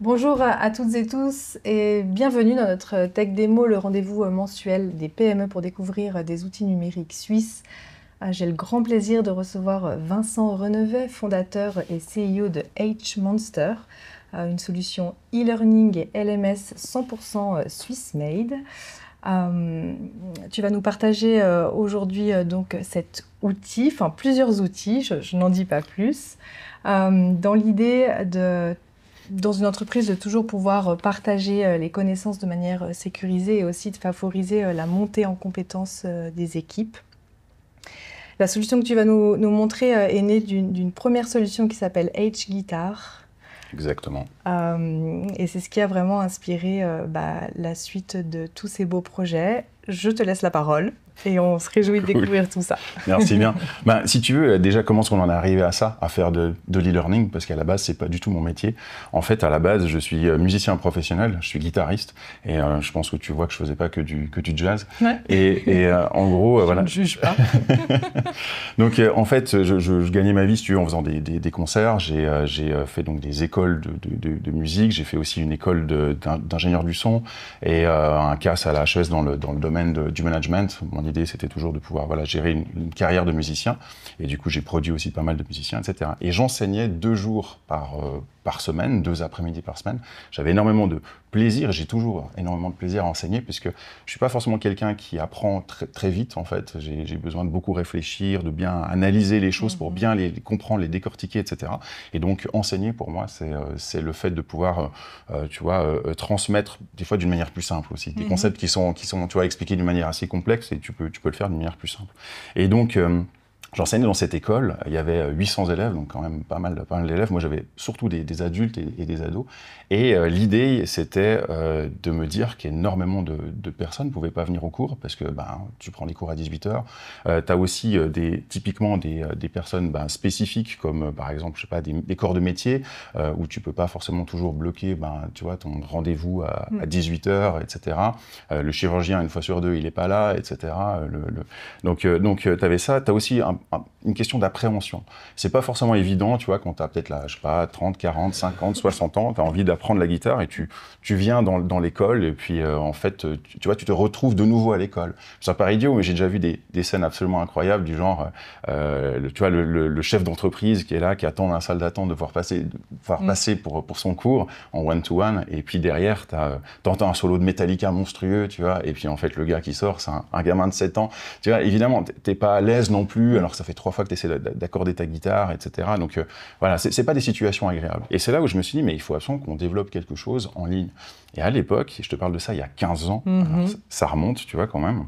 Bonjour à toutes et tous et bienvenue dans notre Tech Démo, le rendez-vous euh, mensuel des PME pour découvrir euh, des outils numériques suisses. Ah, j'ai le grand plaisir de recevoir euh, Vincent Renevet, fondateur et CEO de H-Monster, une solution e-learning et LMS 100% suisse made tu vas nous partager aujourd'hui donc cet outil, enfin plusieurs outils, je, je n'en dis pas plus, dans l'idée de dans une entreprise de toujours pouvoir euh, partager euh, les connaissances de manière euh, sécurisée et aussi de favoriser la montée en compétences des équipes. La solution que tu vas nous, montrer est née d'une première solution qui s'appelle H-Guitar. Exactement. et c'est ce qui a vraiment inspiré bah, la suite de tous ces beaux projets je te laisse la parole et on se réjouit de découvrir tout ça. Merci bien. Ben, si tu veux, déjà, comment est-ce qu'on en est arrivé à ça, à faire de, de l'e-learning Parce qu'à la base, ce n'est pas du tout mon métier. En fait, à la base, je suis euh, musicien professionnel, je suis guitariste et euh, je pense que tu vois que je faisais pas que du, que du jazz. Et, euh, en gros, voilà. Je ne juge pas. donc, en fait, je, gagnais ma vie, si tu veux, en faisant des, concerts. J'ai fait donc des écoles de, musique. J'ai fait aussi une école d'ingénieur du son et un casse à la HS dans le, dans le du management, mon idée c'était toujours de pouvoir voilà, gérer une, une, carrière de musicien. Et du coup, j'ai produit aussi pas mal de musiciens, etc. Et j'enseignais deux jours par, euh, par semaine, deux après-midi par semaine. J'avais énormément de plaisir, j'ai toujours énormément de plaisir à enseigner puisque je ne suis pas forcément quelqu'un qui apprend très, vite en fait. J'ai besoin de beaucoup réfléchir, de bien analyser les choses pour mhm. bien les comprendre, les décortiquer, etc. Et donc enseigner pour moi, c'est euh, le fait de pouvoir, euh, euh, tu vois, transmettre des fois d'une manière plus simple aussi. Des mhm. concepts qui sont, qui sont, tu vois, expliqués d'une manière assez complexe et tu peux, tu peux le faire d'une manière plus simple. Et donc J'enseignais dans cette école, il y avait 800 euh, élèves, donc quand même pas mal, d'élèves. Moi, j'avais surtout des, adultes et, des ados. Et euh, l'idée, c'était euh, de me dire qu'énormément de, de personnes ne pouvaient pas venir au cours parce que ben, tu prends les cours à 18h. Euh, tu as aussi des, typiquement des, des personnes ben, spécifiques, comme par exemple, je sais pas, des, corps de métier où tu peux pas forcément toujours bloquer ben, tu vois, ton rendez-vous à, 18h, mm. etc. le chirurgien, une fois sur deux, il n'est pas là, etc. le... Donc, donc tu avais ça. Tu as aussi un une question d'appréhension. C'est pas forcément évident, tu vois, quand tu as peut-être l'âge, je sais pas, 30, 40, 50, 60 ans, tu as envie d'apprendre la guitare et tu, tu viens dans, dans l'école et puis euh, en fait, euh, tu, vois, tu te retrouves de nouveau à l'école. Ça paraît idiot, mais j'ai déjà vu des, des, scènes absolument incroyables du genre, euh, le, tu vois, le, chef d'entreprise qui est là, qui attend dans la salle d'attente de voir passer, voir mm. passer pour, pour son cours en one-to-one et puis derrière, t'entends un solo de Metallica monstrueux, tu vois, et puis en fait, le gars qui sort, c'est un, gamin de 7 ans. Tu vois, évidemment, t'es pas à l'aise non plus, ça fait trois fois que tu essaies d'accorder ta guitare, etc. Donc euh, voilà, c'est pas des situations agréables. Et c'est là où je me suis dit, mais il faut absolument qu'on développe quelque chose en ligne. Et à l'époque, je te parle de ça il y a 15 ans, mm-hmm. ça remonte, tu vois, quand même.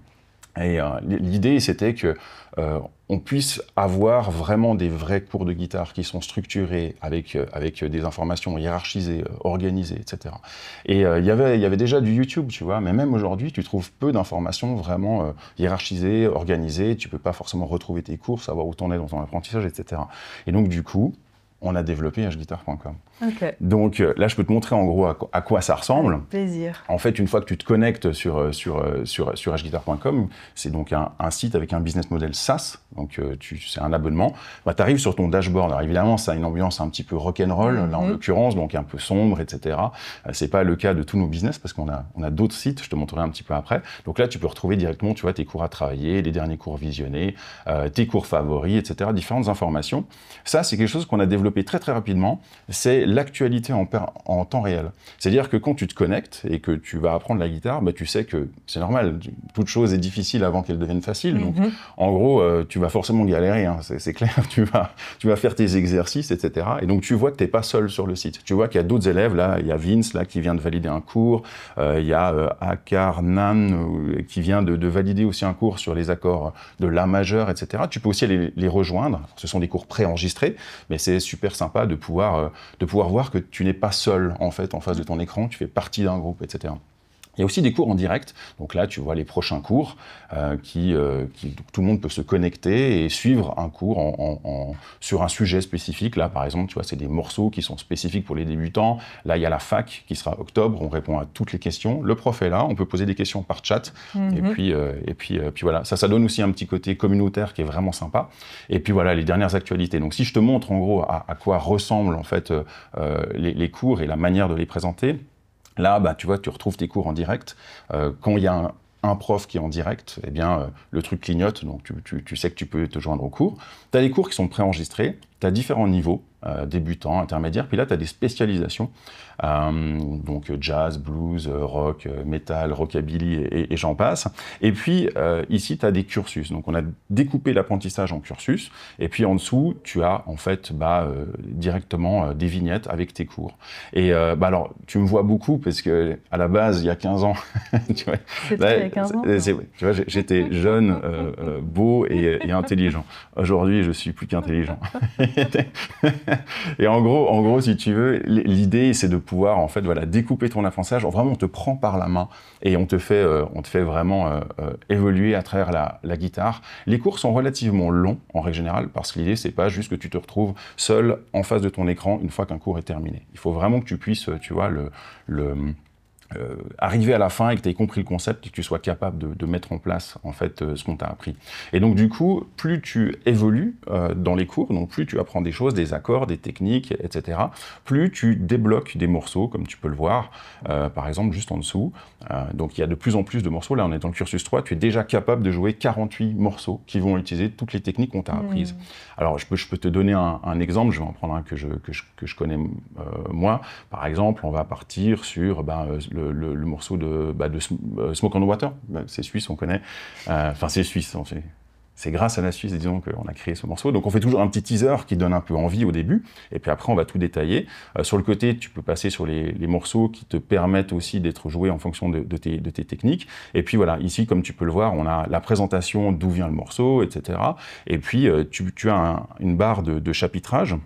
Et euh, l'idée, c'était que euh, on puisse avoir vraiment des vrais cours de guitare qui sont structurés avec euh, avec des informations hiérarchisées, organisées, etc. Et il y avait y avait déjà du YouTube, tu vois, mais même aujourd'hui, tu trouves peu d'informations vraiment hiérarchisées, organisées. Tu peux pas forcément retrouver tes cours, savoir où t'en es dans ton apprentissage, etc. Et donc du coup, on a développé hguitar.com. Donc euh, là, je peux te montrer en gros à, quoi ça ressemble. plaisir. En fait, une fois que tu te connectes sur, euh, sur, euh, sur, sur c'est donc un, site avec un business model SaaS, donc c'est un abonnement. Bah, tu arrives sur ton dashboard. Alors évidemment, ça a une ambiance un petit peu rock'n'roll, là en mhm. l'occurrence, donc un peu sombre, etc. c'est pas le cas de tous nos business parce qu'on a, on a d'autres sites, je te montrerai un petit peu après. Donc là, tu peux retrouver directement tu vois, tes cours à travailler, les derniers cours visionnés, tes cours favoris, etc. Différentes informations. Ça, c'est quelque chose qu'on a développé très très rapidement. C'est l'actualité en, temps réel. C'est-à-dire que quand tu te connectes et que tu vas apprendre la guitare, bah, tu sais que c'est normal, toute chose est difficile avant qu'elle devienne facile. Mhm. en gros, euh, tu vas forcément galérer, hein. c'est clair, tu vas, tu vas faire tes exercices, etc. Et donc, tu vois que tu n'es pas seul sur le site. Tu vois qu'il y a d'autres élèves, là, il y a Vince, là, qui vient de valider un cours, euh, il y a euh, Akar Nan, qui vient de, valider aussi un cours sur les accords de La majeure, etc. Tu peux aussi les, rejoindre, ce sont des cours préenregistrés, mais c'est super sympa de pouvoir pouvoir voir que tu n'es pas seul en fait en face de ton écran, tu fais partie d'un groupe, etc. Il y a aussi des cours en direct. Donc là, tu vois les prochains cours euh, qui, euh, tout le monde peut se connecter et suivre un cours en, en, en, sur un sujet spécifique. Là, par exemple, tu vois, c'est des morceaux qui sont spécifiques pour les débutants. Là, il y a la fac qui sera octobre. On répond à toutes les questions. Le prof est là. On peut poser des questions par chat. Et mhm. puis, euh, et puis, euh, puis voilà. Ça, ça donne aussi un petit côté communautaire qui est vraiment sympa. Et puis voilà, les dernières actualités. Donc si je te montre en gros à, quoi ressemblent en fait euh, les, les cours et la manière de les présenter. Là, bah, tu vois, tu retrouves tes cours en direct. Euh, quand il y a un, prof qui est en direct, eh bien, euh, le truc clignote, donc tu, sais que tu peux te joindre au cours. Tu as des cours qui sont préenregistrés, tu as différents niveaux. Euh, débutant, intermédiaire, Puis là, tu as des spécialisations, euh, donc jazz, blues, rock, metal, rockabilly et, j'en passe. Et puis euh, ici, tu as des cursus. Donc on a découpé l'apprentissage en cursus. Et puis en dessous, tu as en fait bah, directement des vignettes avec tes cours. Et bah, alors, tu me vois beaucoup parce que à la base, il y a 15 ans, tu vois, j'étais jeune, beau et, et intelligent. Aujourd'hui, je suis plus qu'intelligent. et en gros, en gros, si tu veux, l'idée, c'est de pouvoir en fait, voilà, découper ton apprentissage. Vraiment, on te prend par la main et on te fait, euh, on te fait vraiment euh, euh, évoluer à travers la, guitare. Les cours sont relativement longs en règle générale parce que l'idée, c'est pas juste que tu te retrouves seul en face de ton écran une fois qu'un cours est terminé. Il faut vraiment que tu puisses, tu vois, le euh, arriver à la fin et que tu aies compris le concept et que tu sois capable de, mettre en place en fait euh, ce qu'on t'a appris. Et donc du coup, plus tu évolues euh, dans les cours, donc plus tu apprends des choses, des accords, des techniques, etc., plus tu débloques des morceaux, comme tu peux le voir, par exemple juste en dessous. donc il y a de plus en plus de morceaux. Là, on est dans le cursus 3, tu es déjà capable de jouer 48 morceaux qui vont utiliser toutes les techniques qu'on t'a mmh. apprises. Alors je peux, te donner un, exemple, je vais en prendre un que je, je, connais moi. Par exemple, on va partir sur ben, le le, morceau de, bah, euh, Smoke on Water. Bah, c'est suisse, on connaît. Euh, enfin, c'est suisse, C'est grâce à la Suisse, disons, qu'on a créé ce morceau. Donc on fait toujours un petit teaser qui donne un peu envie au début, et puis après on va tout détailler. Euh, sur le côté, tu peux passer sur les, morceaux qui te permettent aussi d'être joués en fonction de, tes, techniques. Et puis voilà, ici, comme tu peux le voir, on a la présentation, d'où vient le morceau, etc. Et puis tu, as une barre de, de chapitrage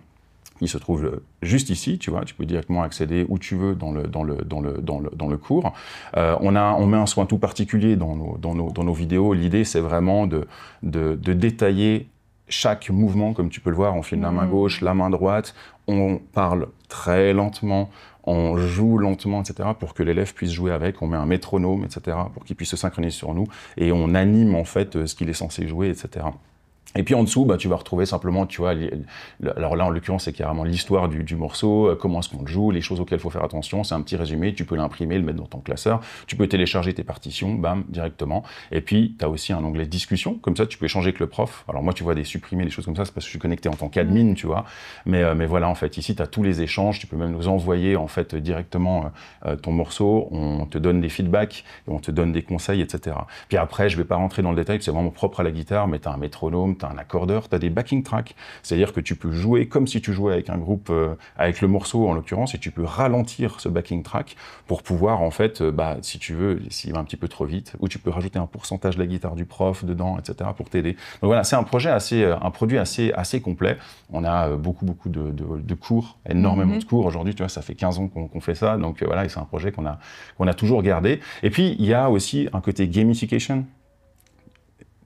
il se trouve euh, juste ici, tu vois, tu peux directement accéder où tu veux dans le, dans le, cours. Euh, on, met un soin tout particulier dans nos, vidéos. L'idée, c'est vraiment de, détailler chaque mouvement, comme tu peux le voir, on filme la main mmh. gauche, la main droite, on parle très lentement, on joue lentement, etc., pour que l'élève puisse jouer avec. On met un métronome, etc., pour qu'il puisse se synchroniser sur nous, et on anime en fait euh, ce qu'il est censé jouer, etc. Et puis en dessous, bah, tu vas retrouver simplement, tu vois, alors là en l'occurrence c'est carrément l'histoire du, du, morceau, euh, comment est-ce qu'on le joue, les choses auxquelles il faut faire attention, c'est un petit résumé, tu peux l'imprimer, le mettre dans ton classeur, tu peux télécharger tes partitions, bam, directement. Et puis tu as aussi un onglet discussion, comme ça tu peux échanger avec le prof. Alors moi tu vois des supprimés, des choses comme ça, c'est parce que je suis connecté en tant qu'admin, tu vois. Mais, euh, mais voilà, en fait, ici tu as tous les échanges, tu peux même nous envoyer en fait directement euh, ton morceau, on te donne des feedbacks, on te donne des conseils, etc. Puis après, je vais pas rentrer dans le détail, c'est vraiment propre à la guitare, mais tu as un métronome, tu as un accordeur, tu as des backing tracks. C'est-à-dire que tu peux jouer comme si tu jouais avec un groupe, euh, avec le morceau en l'occurrence, et tu peux ralentir ce backing track pour pouvoir, en fait, euh, bah, si tu veux, s'il va un petit peu trop vite, ou tu peux rajouter un pourcentage de la guitare du prof dedans, etc., pour t'aider. Donc voilà, c'est un projet assez, euh, un produit assez, assez complet. On a beaucoup, beaucoup de, cours, énormément mhm. de cours. Aujourd'hui, tu vois, ça fait 15 ans qu'on fait ça. Donc voilà, et c'est un projet qu'on a, qu'on a toujours gardé. Et puis, il y a aussi un côté gamification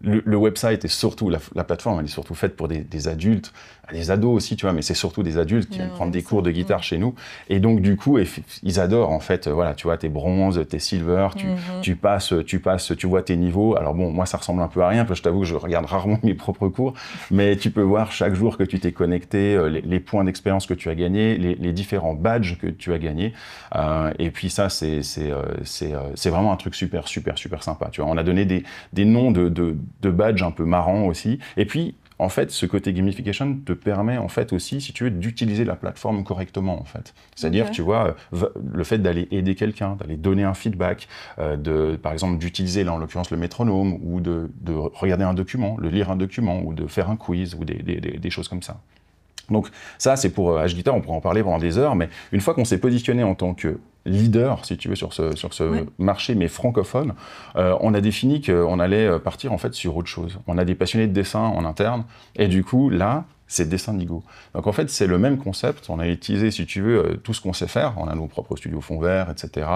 le, le, website et surtout la, plateforme, elle est surtout faite pour des adultes bah, les ados aussi, tu vois, mais c'est surtout des adultes qui viennent prendre des cours de guitare chez nous. Et donc, du coup, ils adorent, en fait, euh, voilà, tu vois, t'es bronzes, t'es silver, tu, mhm. tu, passes, tu passes, tu vois tes niveaux. Alors bon, moi, ça ressemble un peu à rien, parce que je t'avoue que je regarde rarement mes propres cours, mais tu peux voir chaque jour que tu t'es connecté, euh, les, points d'expérience que tu as gagnés, les, les, différents badges que tu as gagnés. Euh, et puis ça, c'est c'est vraiment un truc super, super, super sympa. Tu vois, on a donné des, des noms de, de, de badges un peu marrants aussi. Et puis, en fait, ce côté gamification te permet en fait aussi, si tu veux, d'utiliser la plateforme correctement en fait. C'est-à-dire, tu vois, le fait d'aller aider quelqu'un, d'aller donner un feedback, euh, de, par exemple, d'utiliser là en l'occurrence le métronome ou de, regarder un document, de lire un document ou de faire un quiz ou des, choses comme ça. Donc ça, c'est pour euh, on pourra en parler pendant des heures, mais une fois qu'on s'est positionné en tant que leader, si tu veux, sur ce, marché, mais francophone, euh, on a défini qu'on allait euh, partir en fait sur autre chose. On a des passionnés de dessin en interne, et du coup, là, c'est dessin Digo. Donc en fait, c'est le même concept. On a utilisé, si tu veux, euh, tout ce qu'on sait faire. On a nos propres studios fonds verts, etc.,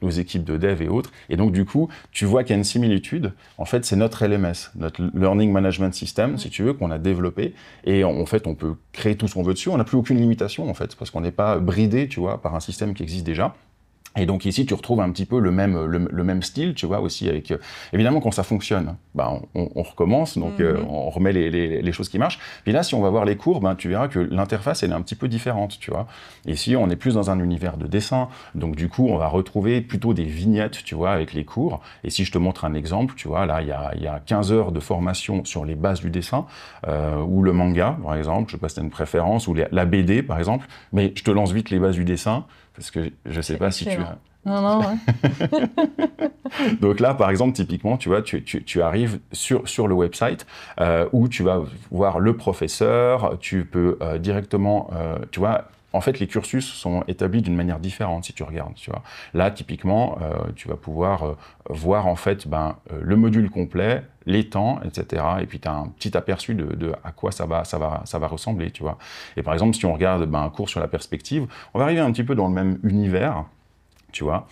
nos équipes de dev et autres. Et donc du coup, tu vois qu'il y a une similitude. En fait, c'est notre LMS, notre Learning Management System, si tu veux, qu'on a développé. Et en fait, on peut créer tout ce qu'on veut dessus. On n'a plus aucune limitation, en fait, parce qu'on n'est pas bridé, tu vois, par un système qui existe déjà. Et donc ici, tu retrouves un petit peu le même, le, même style, tu vois, aussi avec... Euh, évidemment, quand ça fonctionne, bah, on, recommence, donc euh, mhm. on remet les, les, choses qui marchent. Puis là, si on va voir les cours, ben, tu verras que l'interface, elle est un petit peu différente, tu vois. Ici, on est plus dans un univers de dessin, donc du coup, on va retrouver plutôt des vignettes, tu vois, avec les cours. Et si je te montre un exemple, tu vois, là, il y a, y a 15 heures de formation sur les bases du dessin, euh, ou le manga, par exemple, je sais pas si tu une préférence, ou la BD, par exemple, mais je te lance vite les bases du dessin, parce que je ne sais pas si tu Non, non, ouais. Donc là, par exemple, typiquement, tu vois, tu, arrives sur, sur le website euh, où tu vas voir le professeur, tu peux euh, directement, euh, tu vois, en fait, les cursus sont établis d'une manière différente si tu regardes. Tu Là, typiquement, euh, tu vas pouvoir euh, voir en fait ben, euh, le module complet, les temps, etc. Et puis, tu as un petit aperçu de, à quoi ça va, ça va, ça va ressembler. Tu vois. Et par exemple, si on regarde ben, un cours sur la perspective, on va arriver un petit peu dans le même univers. Tu vois.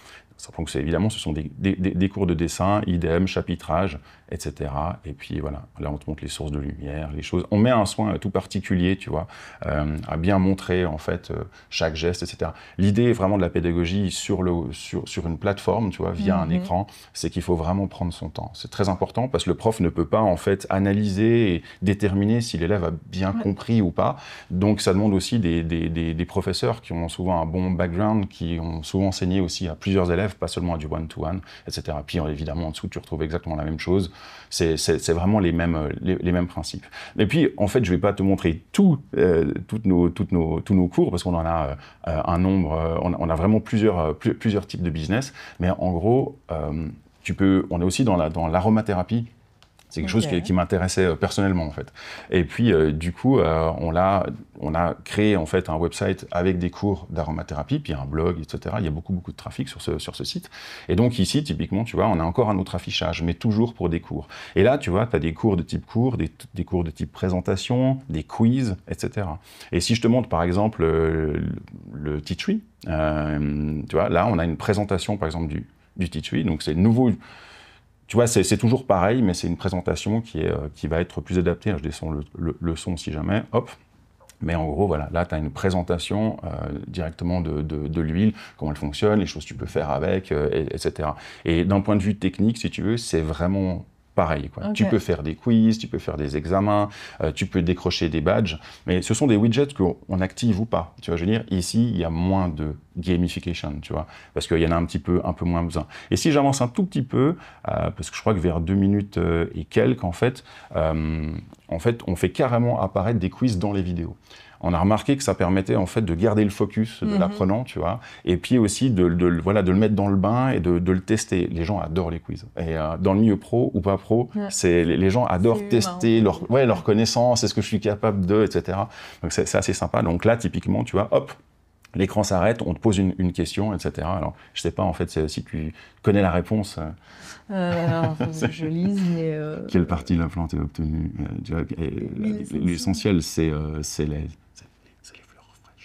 évidemment, ce sont des, cours de dessin, idem, chapitrage, etc. Et puis voilà, là on te montre les sources de lumière, les choses. On met un soin euh, tout particulier, tu vois, euh, à bien montrer en fait euh, chaque geste, etc. L'idée vraiment de la pédagogie sur, le, sur, une plateforme, tu vois, via un mhm. écran, c'est qu'il faut vraiment prendre son temps. C'est très important parce que le prof ne peut pas en fait analyser et déterminer si l'élève a bien compris ou pas. Donc ça demande aussi des, des, des, professeurs qui ont souvent un bon background, qui ont souvent enseigné aussi à plusieurs élèves, pas seulement à du one-to-one, -one, etc. Puis évidemment en dessous, tu retrouves exactement la même chose c'est vraiment les mêmes, principes. Et puis, en fait, je ne vais pas te montrer tout, euh, nos, tous nos cours, parce qu'on en a euh, un nombre, euh, on, a vraiment plusieurs, types de business. Mais en gros, tu peux, on est aussi dans l'aromathérapie. C'est quelque chose qui, m'intéressait euh, personnellement en fait. Et puis euh, du coup, euh, on l'a, on a créé en fait un website avec des cours d'aromathérapie, puis un blog, etc. Il y a beaucoup beaucoup de trafic sur ce sur ce site. Et donc ici, typiquement, tu vois, on a encore un autre affichage, mais toujours pour des cours. Et là, tu vois, tu as des cours de type cours, des, des, cours de type présentation, des quiz, etc. Et si je te montre par exemple le, le tu vois, là, on a une présentation par exemple du du tea donc c'est nouveau tu vois, c'est toujours pareil, mais c'est une présentation qui, est, euh, qui va être plus adaptée. Je descends le, le, son si jamais, hop. Mais en gros, voilà, là, tu as une présentation euh, directement de, de, de l'huile, comment elle fonctionne, les choses que tu peux faire avec, euh, et, etc. Et d'un point de vue technique, si tu veux, c'est vraiment pareil. Tu peux faire des quiz, tu peux faire des examens, euh, tu peux décrocher des badges, mais ce sont des widgets qu'on active ou pas. Tu vois, je veux dire, ici, il y a moins de gamification, tu vois, parce qu'il y en a un petit peu, un peu moins besoin. Et si j'avance un tout petit peu, euh, parce que je crois que vers deux minutes euh, et quelques, en fait, en fait, on fait carrément apparaître des quiz dans les vidéos on a remarqué que ça permettait en fait de garder le focus de mhm. l'apprenant, tu vois, et puis aussi de, voilà, de le mettre dans le bain et de, le tester. Les gens adorent les quiz. Et euh, dans le milieu pro ou pas pro, c'est les, gens adorent tester leur, ouais, leur connaissance, est-ce que je suis capable de, etc. Donc c'est assez sympa. Donc là, typiquement, tu vois, hop, l'écran s'arrête, on te pose une, question, etc. Alors, je sais pas en fait si tu connais la réponse. Euh, euh alors, je lise, mais. Euh, Quelle partie est obtenue L'essentiel, c'est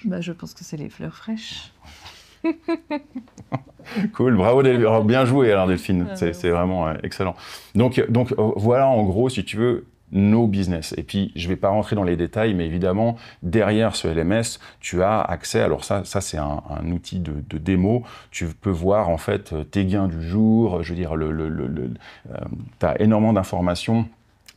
bah, Je pense que c'est les fleurs fraîches. cool, bravo, Delphine. Oh, bien joué alors Delphine, ah, c'est bah vraiment euh, excellent. Donc, euh, donc oh, voilà en gros, si tu veux, nos business. Et puis, je ne vais pas rentrer dans les détails, mais évidemment, derrière ce LMS, tu as accès, alors ça, ça c'est un, outil de, démo, tu peux voir en fait euh, tes gains du jour, je veux dire, tu as énormément d'informations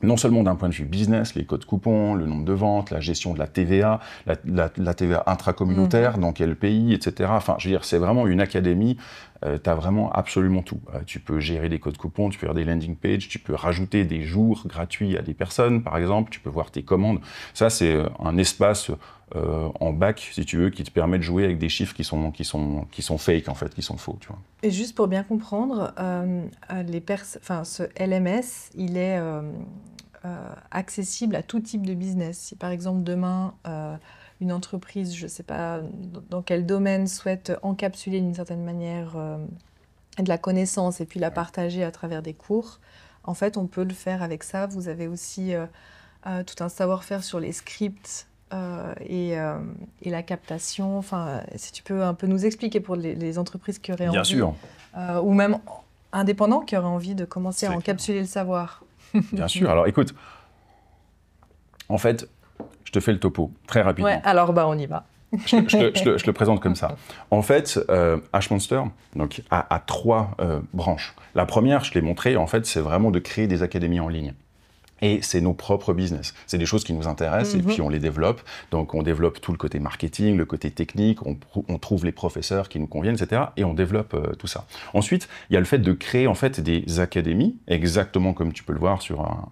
non seulement d'un point de vue business, les codes coupons, le nombre de ventes, la gestion de la TVA, la, TVA intracommunautaire, mhm. dans quel pays, etc. Enfin, je veux dire, c'est vraiment une académie, euh, tu as vraiment absolument tout. Euh, tu peux gérer des codes coupons, tu peux faire des landing pages, tu peux rajouter des jours gratuits à des personnes, par exemple, tu peux voir tes commandes. Ça, c'est euh, un espace en bac, si tu veux, qui te permet de jouer avec des chiffres qui sont, qui sont, qui sont fake, en fait, qui sont faux. Tu vois. Et juste pour bien comprendre, les ce LMS, il est euh, accessible à tout type de business. Si par exemple demain euh, une entreprise, je ne sais pas dans quel domaine, souhaite encapsuler d'une certaine manière euh, de la connaissance et puis la partager à travers des cours, en fait on peut le faire avec ça. Vous avez aussi tout un savoir-faire sur les scripts et, la captation. Enfin, si tu peux un peu nous expliquer pour les, entreprises qui auraient envie, ou même indépendants qui auraient envie de commencer à encapsuler le savoir. Bien sûr. Alors écoute, en fait, je te fais le topo très rapidement. Ouais, alors bah on y va. je, je, le, présente comme ça. En fait, Ashmonster euh, monster donc, a, trois euh, branches. La première, je l'ai montré, en fait, c'est vraiment de créer des académies en ligne et c'est nos propres business. C'est des choses qui nous intéressent et mhm. puis on les développe. Donc on développe tout le côté marketing, le côté technique, on, trouve les professeurs qui nous conviennent, etc. Et on développe euh, tout ça. Ensuite, il y a le fait de créer en fait des académies, exactement comme tu peux le voir sur un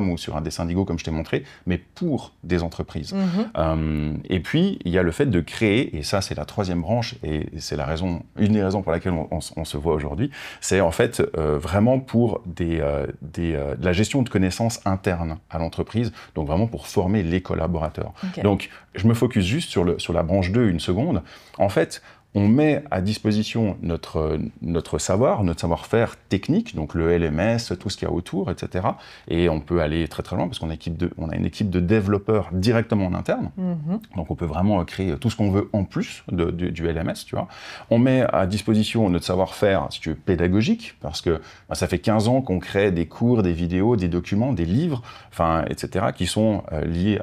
ou sur un dessin indigo comme je t'ai montré, mais pour des entreprises. Mhm. Euh, et puis il y a le fait de créer, et ça c'est la troisième branche et c'est la raison, une des raisons pour laquelle on, se voit aujourd'hui, c'est en fait euh, vraiment pour des, des la gestion de connaissances interne à l'entreprise, donc vraiment pour former les collaborateurs. Donc, je me focus juste sur, le, sur la branche 2 une seconde. En fait, on met à disposition notre, notre savoir, notre savoir-faire technique, donc le LMS, tout ce qu'il y a autour, etc. Et on peut aller très très loin parce qu'on a, une équipe de développeurs directement en interne. Mhm. Donc on peut vraiment créer tout ce qu'on veut en plus du LMS, tu vois. On met à disposition notre savoir-faire, si tu pédagogique, parce que bah, ça fait 15 ans qu'on crée des cours, des vidéos, des documents, des livres, enfin, etc., qui sont euh, liés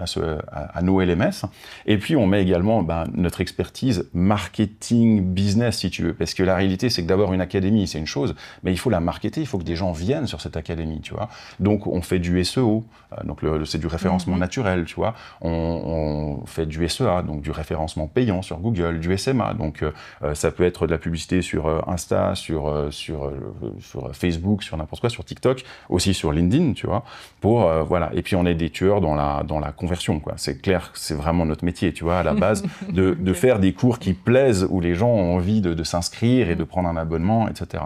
à, nos LMS. Et puis on met également bah, notre expertise marketing, business, si tu veux. Parce que la réalité, c'est que d'avoir une académie, c'est une chose, mais il faut la marketer, il faut que des gens viennent sur cette académie, tu vois. Donc, on fait du SEO, euh, donc c'est du référencement mhm. naturel, tu vois. On, fait du SEA, donc du référencement payant sur Google, du SMA, donc euh, euh, ça peut être de la publicité sur Insta, sur, sur, sur Facebook, sur n'importe quoi, sur TikTok, aussi sur LinkedIn, tu vois. Pour, voilà. Et puis, on est des tueurs dans la, dans la conversion, quoi. C'est clair, c'est vraiment notre métier, tu vois, à la base, de, faire des cours qui plaisent où les gens ont envie de, s'inscrire et de prendre un abonnement, etc.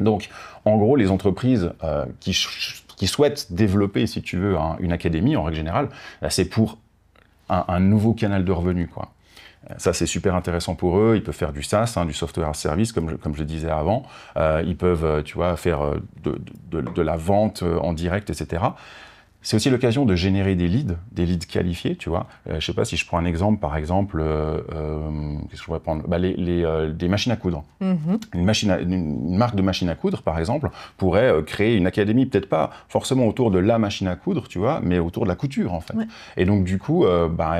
Donc, en gros, les entreprises euh, qui, qui, souhaitent développer, si tu veux, une académie, en règle générale, bah, c'est pour un, nouveau canal de revenus, euh, Ça, c'est super intéressant pour eux. Ils peuvent faire du SaaS, hein, du software service, comme je, comme je disais avant. Euh, ils peuvent, tu vois, faire de, la vente en direct, etc. C'est aussi l'occasion de générer des leads, des leads qualifiés, tu vois. Euh, je sais pas si je prends un exemple, par exemple, euh, euh, qu'est-ce que je prendre bah, les, les Des machines à coudre. Mhm. une, machine une, marque de machine à coudre, par exemple, pourrait créer une académie, peut-être pas forcément autour de la machine à coudre, tu vois, mais autour de la couture, en fait. Et donc, du coup, bah,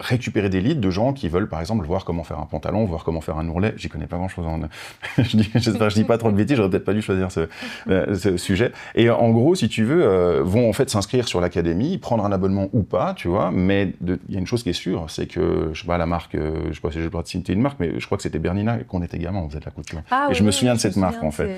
récupérer des leads de gens qui veulent, par exemple, voir comment faire un pantalon, voir comment faire un ourlet. J'y connais pas grand-chose. En... je, dis, dis pas trop de bêtises, j'aurais peut-être pas dû choisir ce, ce, sujet. Et en gros, si tu veux, vont en fait s'inscrire sur l'académie, prendre un abonnement ou pas, tu vois. Mais il y a une chose qui est sûre, c'est que, je sais pas, la marque, euh, je sais pas si je de citer une marque, mais je crois que c'était Bernina qu'on était également. on faisait de la couture. Ah et je me souviens de cette marque, en fait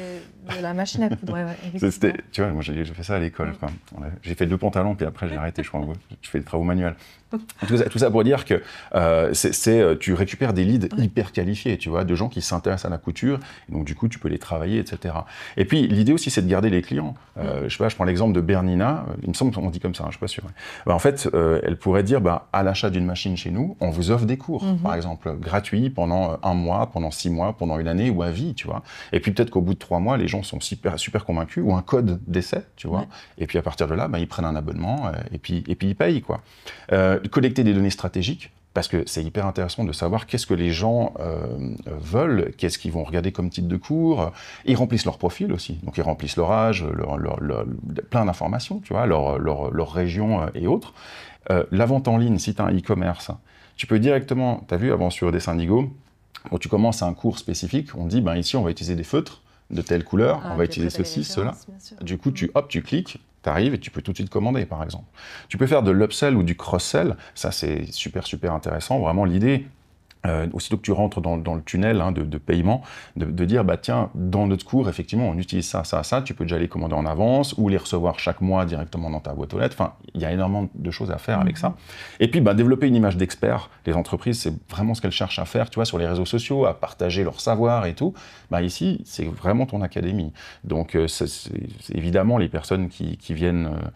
de la machine à coudre, ouais, Tu vois, moi j'ai fait ça à l'école. Mm. J'ai fait deux pantalons, puis après j'ai arrêté, je crois. Je fais des travaux manuels. Tout ça, pour dire que euh, c'est, euh, tu récupères des leads hyper qualifiés, tu vois, de gens qui s'intéressent à la couture. donc du coup, tu peux les travailler, etc. Et puis l'idée aussi, c'est de garder les clients. Euh, mm. je sais pas, je prends l'exemple de Bernina. Il me semble qu'on dit comme ça, hein, je suis pas sûr. Bah, en fait, euh, elle pourrait dire, bah, à l'achat d'une machine chez nous, on vous offre des cours, mm-hmm. par exemple, gratuits pendant un mois, pendant six mois, pendant une année ou à vie, tu vois. Et puis peut-être qu'au bout de trois mois, les gens sont super, super convaincus, ou un code d'essai, tu vois. Et puis à partir de là, bah, ils prennent un abonnement euh, et puis, et puis ils payent, quoi. Euh, collecter des données stratégiques, parce que c'est hyper intéressant de savoir qu'est-ce que les gens euh, veulent, qu'est-ce qu'ils vont regarder comme titre de cours. Ils remplissent leur profil aussi, donc ils remplissent leur âge, plein d'informations, tu vois, leur, région et autres. la vente en ligne, si tu as un e-commerce, tu peux directement, tu as vu avant sur Indigo, quand tu commences un cours spécifique, on dit, ben, ici on va utiliser des feutres, de telle couleur, ah, on va utiliser ceci, cela. Du coup, tu, mm. hop, tu cliques, tu arrives et tu peux tout de suite commander, par exemple. Tu peux faire de l'upsell ou du cross-sell, ça c'est super, super intéressant. Vraiment, l'idée, euh, aussitôt que tu rentres dans, le tunnel hein, de, paiement, de, dire, bah tiens, dans notre cours, effectivement, on utilise ça, ça, ça, tu peux déjà les commander en avance ou les recevoir chaque mois directement dans ta boîte aux lettres. Enfin, il y a énormément de choses à faire avec ça. Mhm. Et puis, bah, développer une image d'expert. Les entreprises, c'est vraiment ce qu'elles cherchent à faire, tu vois, sur les réseaux sociaux, à partager leur savoir et tout. Bah, ici, c'est vraiment ton académie. Donc, euh, c'est évidemment, les personnes qui, viennent... Euh,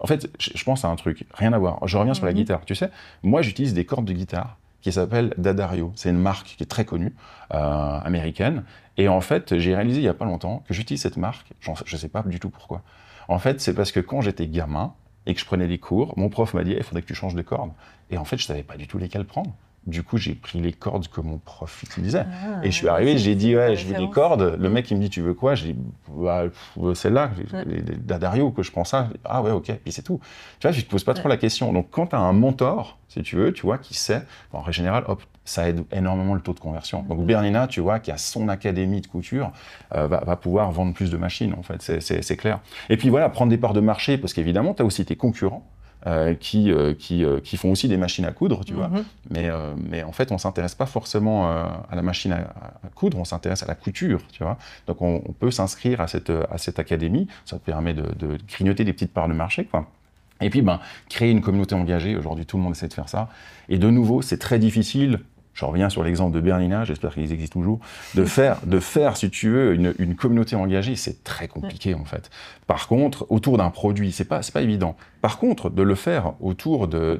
en fait, je pense à un truc, rien à voir. Je reviens sur la mhm. guitare. Tu sais, moi, j'utilise des cordes de guitare qui s'appelle Dadario. C'est une marque qui est très connue, euh, américaine. Et en fait, j'ai réalisé il n'y a pas longtemps que j'utilise cette marque. Je ne sais pas du tout pourquoi. En fait, c'est parce que quand j'étais gamin et que je prenais des cours, mon prof m'a dit il eh, faudrait que tu changes de corde. Et en fait, je ne savais pas du tout lesquels prendre. Du coup, j'ai pris les cordes que mon prof utilisait. Ah, et je suis arrivé, j'ai dit, ouais, je veux des cordes. Le mec, il me dit, tu veux quoi J'ai dit, bah, euh, celle-là, d'Adario, que je prends ça. Ah ouais, ok, puis c'est tout. Tu vois, je te pose pas trop la question. Donc, quand tu as un mentor, si tu veux, tu vois, qui sait, en règle générale, hop, ça aide énormément le taux de conversion. Donc, mhm. Bernina, tu vois, qui a son académie de couture, euh, va, va, pouvoir vendre plus de machines, en fait, c'est clair. Et puis voilà, prendre des parts de marché, parce qu'évidemment, tu as aussi tes concurrents euh, qui, euh, qui, euh, qui, font aussi des machines à coudre, tu vois. Mhm. Mais, mais, en fait, on ne s'intéresse pas forcément à la machine à, coudre, on s'intéresse à la couture, tu vois. Donc, on, peut s'inscrire à cette, à cette académie, ça te permet de, de, grignoter des petites parts de marché, quoi. Et puis, ben, créer une communauté engagée, aujourd'hui, tout le monde essaie de faire ça. Et de nouveau, c'est très difficile je reviens sur l'exemple de Bernina, j'espère qu'ils existent toujours, de faire, de faire, si tu veux, une, communauté engagée, c'est très compliqué en fait. Par contre, autour d'un produit, c'est pas, pas évident. Par contre, de le faire autour de,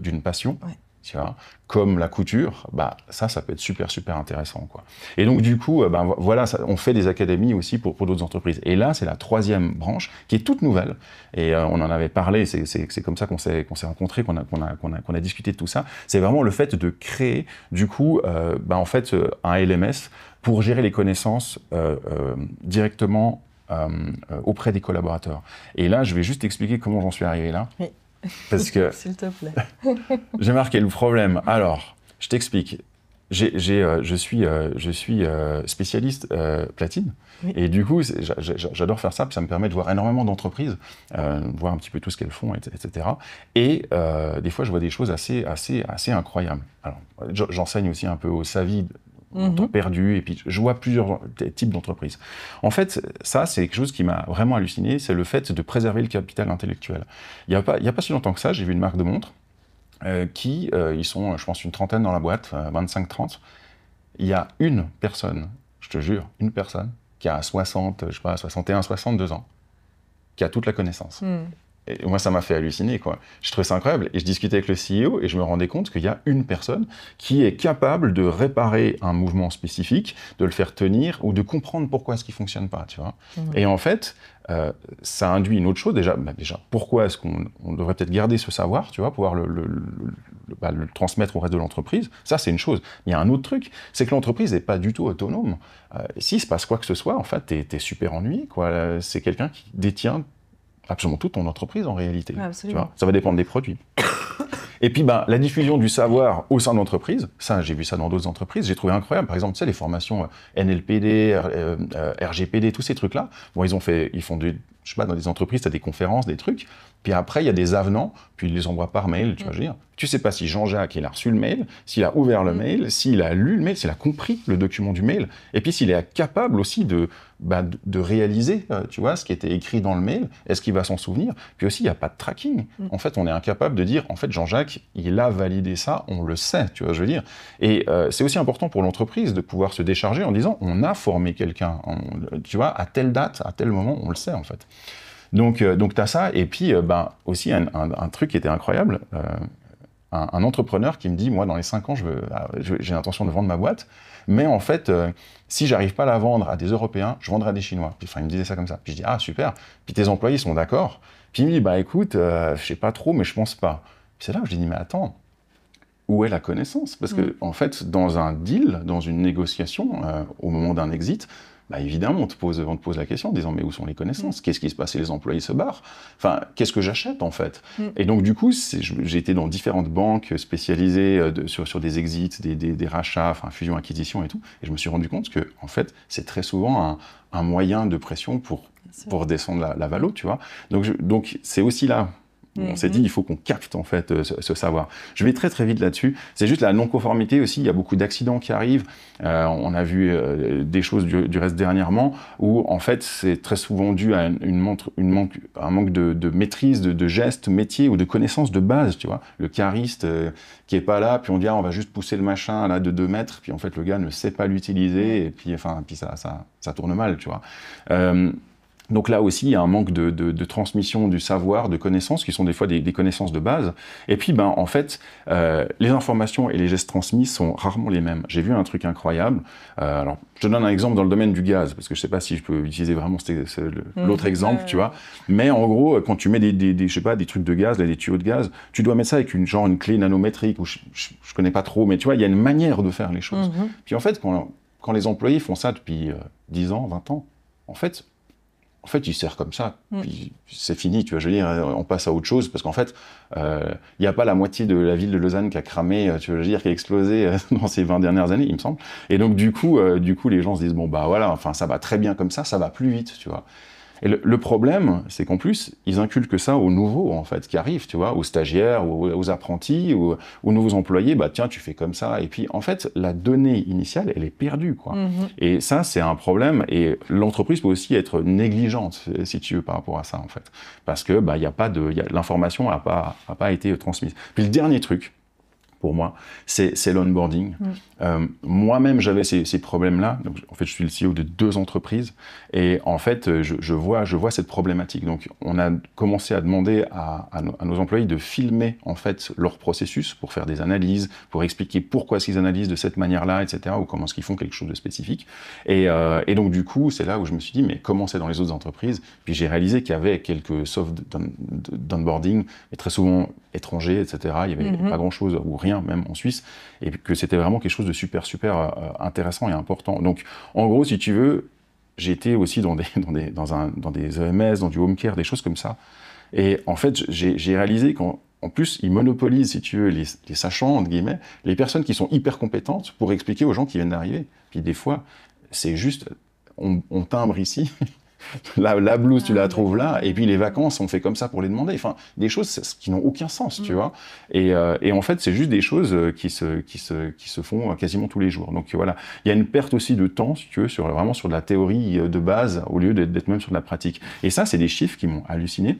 d'une passion, comme la couture, bah ça, ça peut être super super intéressant quoi. Et donc du coup, euh, ben voilà, on fait des académies aussi pour, pour d'autres entreprises. Et là, c'est la troisième branche qui est toute nouvelle. Et euh, on en avait parlé, c'est comme ça qu'on s'est qu'on s'est rencontrés, qu'on a qu'on a qu'on a, a, discuté de tout ça. C'est vraiment le fait de créer du coup, euh, ben, en fait, un LMS pour gérer les connaissances directement auprès des collaborateurs. Et là, je vais juste expliquer comment j'en suis arrivé là. Parce que. S'il te plaît. j'ai marqué le problème. Alors, je t'explique. Euh, je suis, euh, je suis euh, spécialiste platine. Et du coup, j'adore faire ça, ça me permet de voir énormément d'entreprises, voir un petit peu tout ce qu'elles font, etc. Et des fois, je vois des choses assez, assez, assez incroyables. Alors, j'enseigne aussi un peu au SAVI on mhm. temps perdu, et puis je vois plusieurs types d'entreprises. En fait, ça, c'est quelque chose qui m'a vraiment halluciné, c'est le fait de préserver le capital intellectuel. Il n'y a, pas, a pas si longtemps que ça, j'ai vu une marque de montres euh, qui, euh, ils sont, je pense, une trentaine dans la boîte, 25-30. Euh, il y a une personne, je te jure, une personne, qui a 60, je sais pas, 61, 62 ans, qui a toute la connaissance. Hmm moi, ça m'a fait halluciner, quoi. Je trouvais ça incroyable. Et je discutais avec le CEO et je me rendais compte qu'il y a une personne qui est capable de réparer un mouvement spécifique, de le faire tenir ou de comprendre pourquoi est-ce qu'il fonctionne pas, tu vois. Mmh. Et en fait, euh, ça induit une autre chose déjà. Bah, déjà, pourquoi est-ce qu'on devrait peut-être garder ce savoir, tu vois, pouvoir bah, le, transmettre au reste de l'entreprise Ça, c'est une chose. il y a un autre truc, c'est que l'entreprise n'est pas du tout autonome. si euh, S'il se passe quoi que ce soit, en fait, tu es super ennuyé, euh, C'est quelqu'un qui détient absolument toute ton entreprise en réalité. ça va dépendre des produits. Et puis, ben, la diffusion du savoir au sein de l'entreprise, ça, j'ai vu ça dans d'autres entreprises, j'ai trouvé incroyable. Par exemple, tu sais, les formations euh, NLPD, RGPD, euh, euh, tous ces trucs-là, bon, ils, ont fait, ils font du, je sais pas, dans des entreprises, tu as des conférences, des trucs, puis après, il y a des avenants, puis ils les envoient par mail, tu mmh. vois, je veux dire. Tu sais pas si Jean-Jacques, il a reçu le mail, s'il a ouvert le mm. mail, s'il a lu le mail, s'il a compris le document du mail, et puis s'il est capable aussi de, bah, de, réaliser, euh, tu vois, ce qui était écrit dans le mail, est-ce qu'il va s'en souvenir Puis aussi, il n'y a pas de tracking. Mm. En fait, on est incapable de dire, en fait, Jean-Jacques, il a validé ça, on le sait, tu vois, je veux dire. Et euh, c'est aussi important pour l'entreprise de pouvoir se décharger en disant, on a formé quelqu'un, tu vois, à telle date, à tel moment, on le sait, en fait. Donc, euh, donc tu as ça. Et puis, euh, ben, aussi, un, truc qui était incroyable, euh, un, entrepreneur qui me dit, moi, dans les cinq ans, je ah, j'ai l'intention de vendre ma boîte, mais en fait, si j'arrive pas à la vendre à des Européens, je vendrai à des Chinois. Puis, il me disait ça comme ça. Puis je dis, ah, super. Puis tes employés sont d'accord. Puis il me dit, bah écoute, je sais pas trop, mais je pense pas. Puis c'est là où je dis, mais attends, où est la connaissance Parce que, mm. en fait, dans un deal, dans une négociation, au moment d'un exit, bah évidemment, on te, pose, on te pose la question en mais où sont les connaissances mm. Qu'est-ce qui se passe les employés se barrent. Enfin, qu'est-ce que j'achète en fait mm. Et donc du coup, j'ai été dans différentes banques spécialisées euh, sur, des exits, des, des, rachats, enfin fusion, acquisition et tout. Et je me suis rendu compte que en fait, c'est très souvent un, moyen de pression pour pour descendre la, la valo, tu vois. Donc, donc c'est aussi là on mhm. s'est dit, il faut qu'on capte en fait euh, ce, savoir. Je vais très très vite là-dessus. C'est juste la non-conformité aussi. Il y a beaucoup d'accidents qui arrivent. Euh, on a vu euh, des choses du, reste dernièrement où en fait c'est très souvent dû à une, une manque, un manque de, maîtrise, de, de gestes, métier ou de connaissances de base. Tu vois, le chariste qui est pas là, puis on dit ah, on va juste pousser le machin là de 2 mètres, puis en fait le gars ne sait pas l'utiliser et puis enfin puis ça, ça ça tourne mal. Tu vois donc là aussi, il y a un manque de, de, de transmission du savoir, de connaissances, qui sont des fois des, connaissances de base. Et puis, ben, en fait, euh, les informations et les gestes transmis sont rarement les mêmes. J'ai vu un truc incroyable. Euh, alors, je donne un exemple dans le domaine du gaz, parce que je sais pas si je peux utiliser vraiment mmh. l'autre exemple, tu vois. Mais en gros, quand tu mets des, des, des je sais pas, des trucs de gaz, là, des tuyaux de gaz, tu dois mettre ça avec une, genre une clé nanométrique, ou je ne connais pas trop, mais tu vois, il y a une manière de faire les choses. Mmh. Puis en fait, quand, quand, les employés font ça depuis 10 euh, ans, 20 ans, en fait, en fait, il sert comme ça. Mm. Puis c'est fini, tu vois. Je veux dire, euh, on passe à autre chose parce qu'en fait, euh, il n'y a pas la moitié de la ville de Lausanne qui a cramé, euh, tu veux dire, qui a explosé dans ces 20 dernières années, il me semble. Et donc, du coup, du coup, les gens se disent, bon, bah voilà, enfin, ça va très bien comme ça, ça va plus vite, tu vois. Et le, problème, c'est qu'en plus, ils inculquent ça aux nouveaux, en fait, qui arrivent, tu vois, aux stagiaires, aux, apprentis, aux, nouveaux employés, bah tiens, tu fais comme ça. Et puis, en fait, la donnée initiale, elle est perdue, quoi. Mhm. Et ça, c'est un problème. Et l'entreprise peut aussi être négligente, si tu veux, par rapport à ça, en fait. Parce que, bah, il a pas de, l'information n'a pas, a pas été transmise. Puis le dernier truc, pour moi, c'est l'onboarding. Euh, moi-même, j'avais ces, problèmes-là. En fait, je suis le CEO de deux entreprises et en fait, euh, je, vois, je vois cette problématique. Donc, on a commencé à demander à, nos employés de filmer en fait leur processus pour faire des analyses, pour expliquer pourquoi ils analysent de cette manière-là, etc. Ou comment est-ce qu'ils font quelque chose de spécifique. Euh, et, donc, du coup, c'est là où je me suis dit, mais comment c'est dans les autres entreprises Puis j'ai réalisé qu'il y avait quelques soft d'onboarding, mais très souvent étrangers, etc. Il n'y avait mm-hmm. pas grand-chose ou rien même en Suisse, et que c'était vraiment quelque chose de super, super euh, euh, intéressant et important. Donc, en gros, si tu veux, j'étais aussi dans des, dans, des, dans, dans EMS, e dans du home care, des choses comme ça. Et en fait, j'ai réalisé qu'en plus, ils monopolisent, si tu veux, les, sachants, entre guillemets, les personnes qui sont hyper compétentes pour expliquer aux gens qui viennent d'arriver. Puis des fois, c'est juste, on, timbre ici, la, la, blouse, tu la ah, trouves là, et puis les vacances, on fait comme ça pour les demander. Enfin, des choses qui n'ont aucun sens, tu mm. vois. Et, euh, et, en fait, c'est juste des choses euh, qui se, qui, se, qui se font euh, quasiment tous les jours. Donc voilà, il y a une perte aussi de temps, si tu veux, sur, vraiment sur de la théorie de base, au lieu d'être même sur de la pratique. Et ça, c'est des chiffres qui m'ont halluciné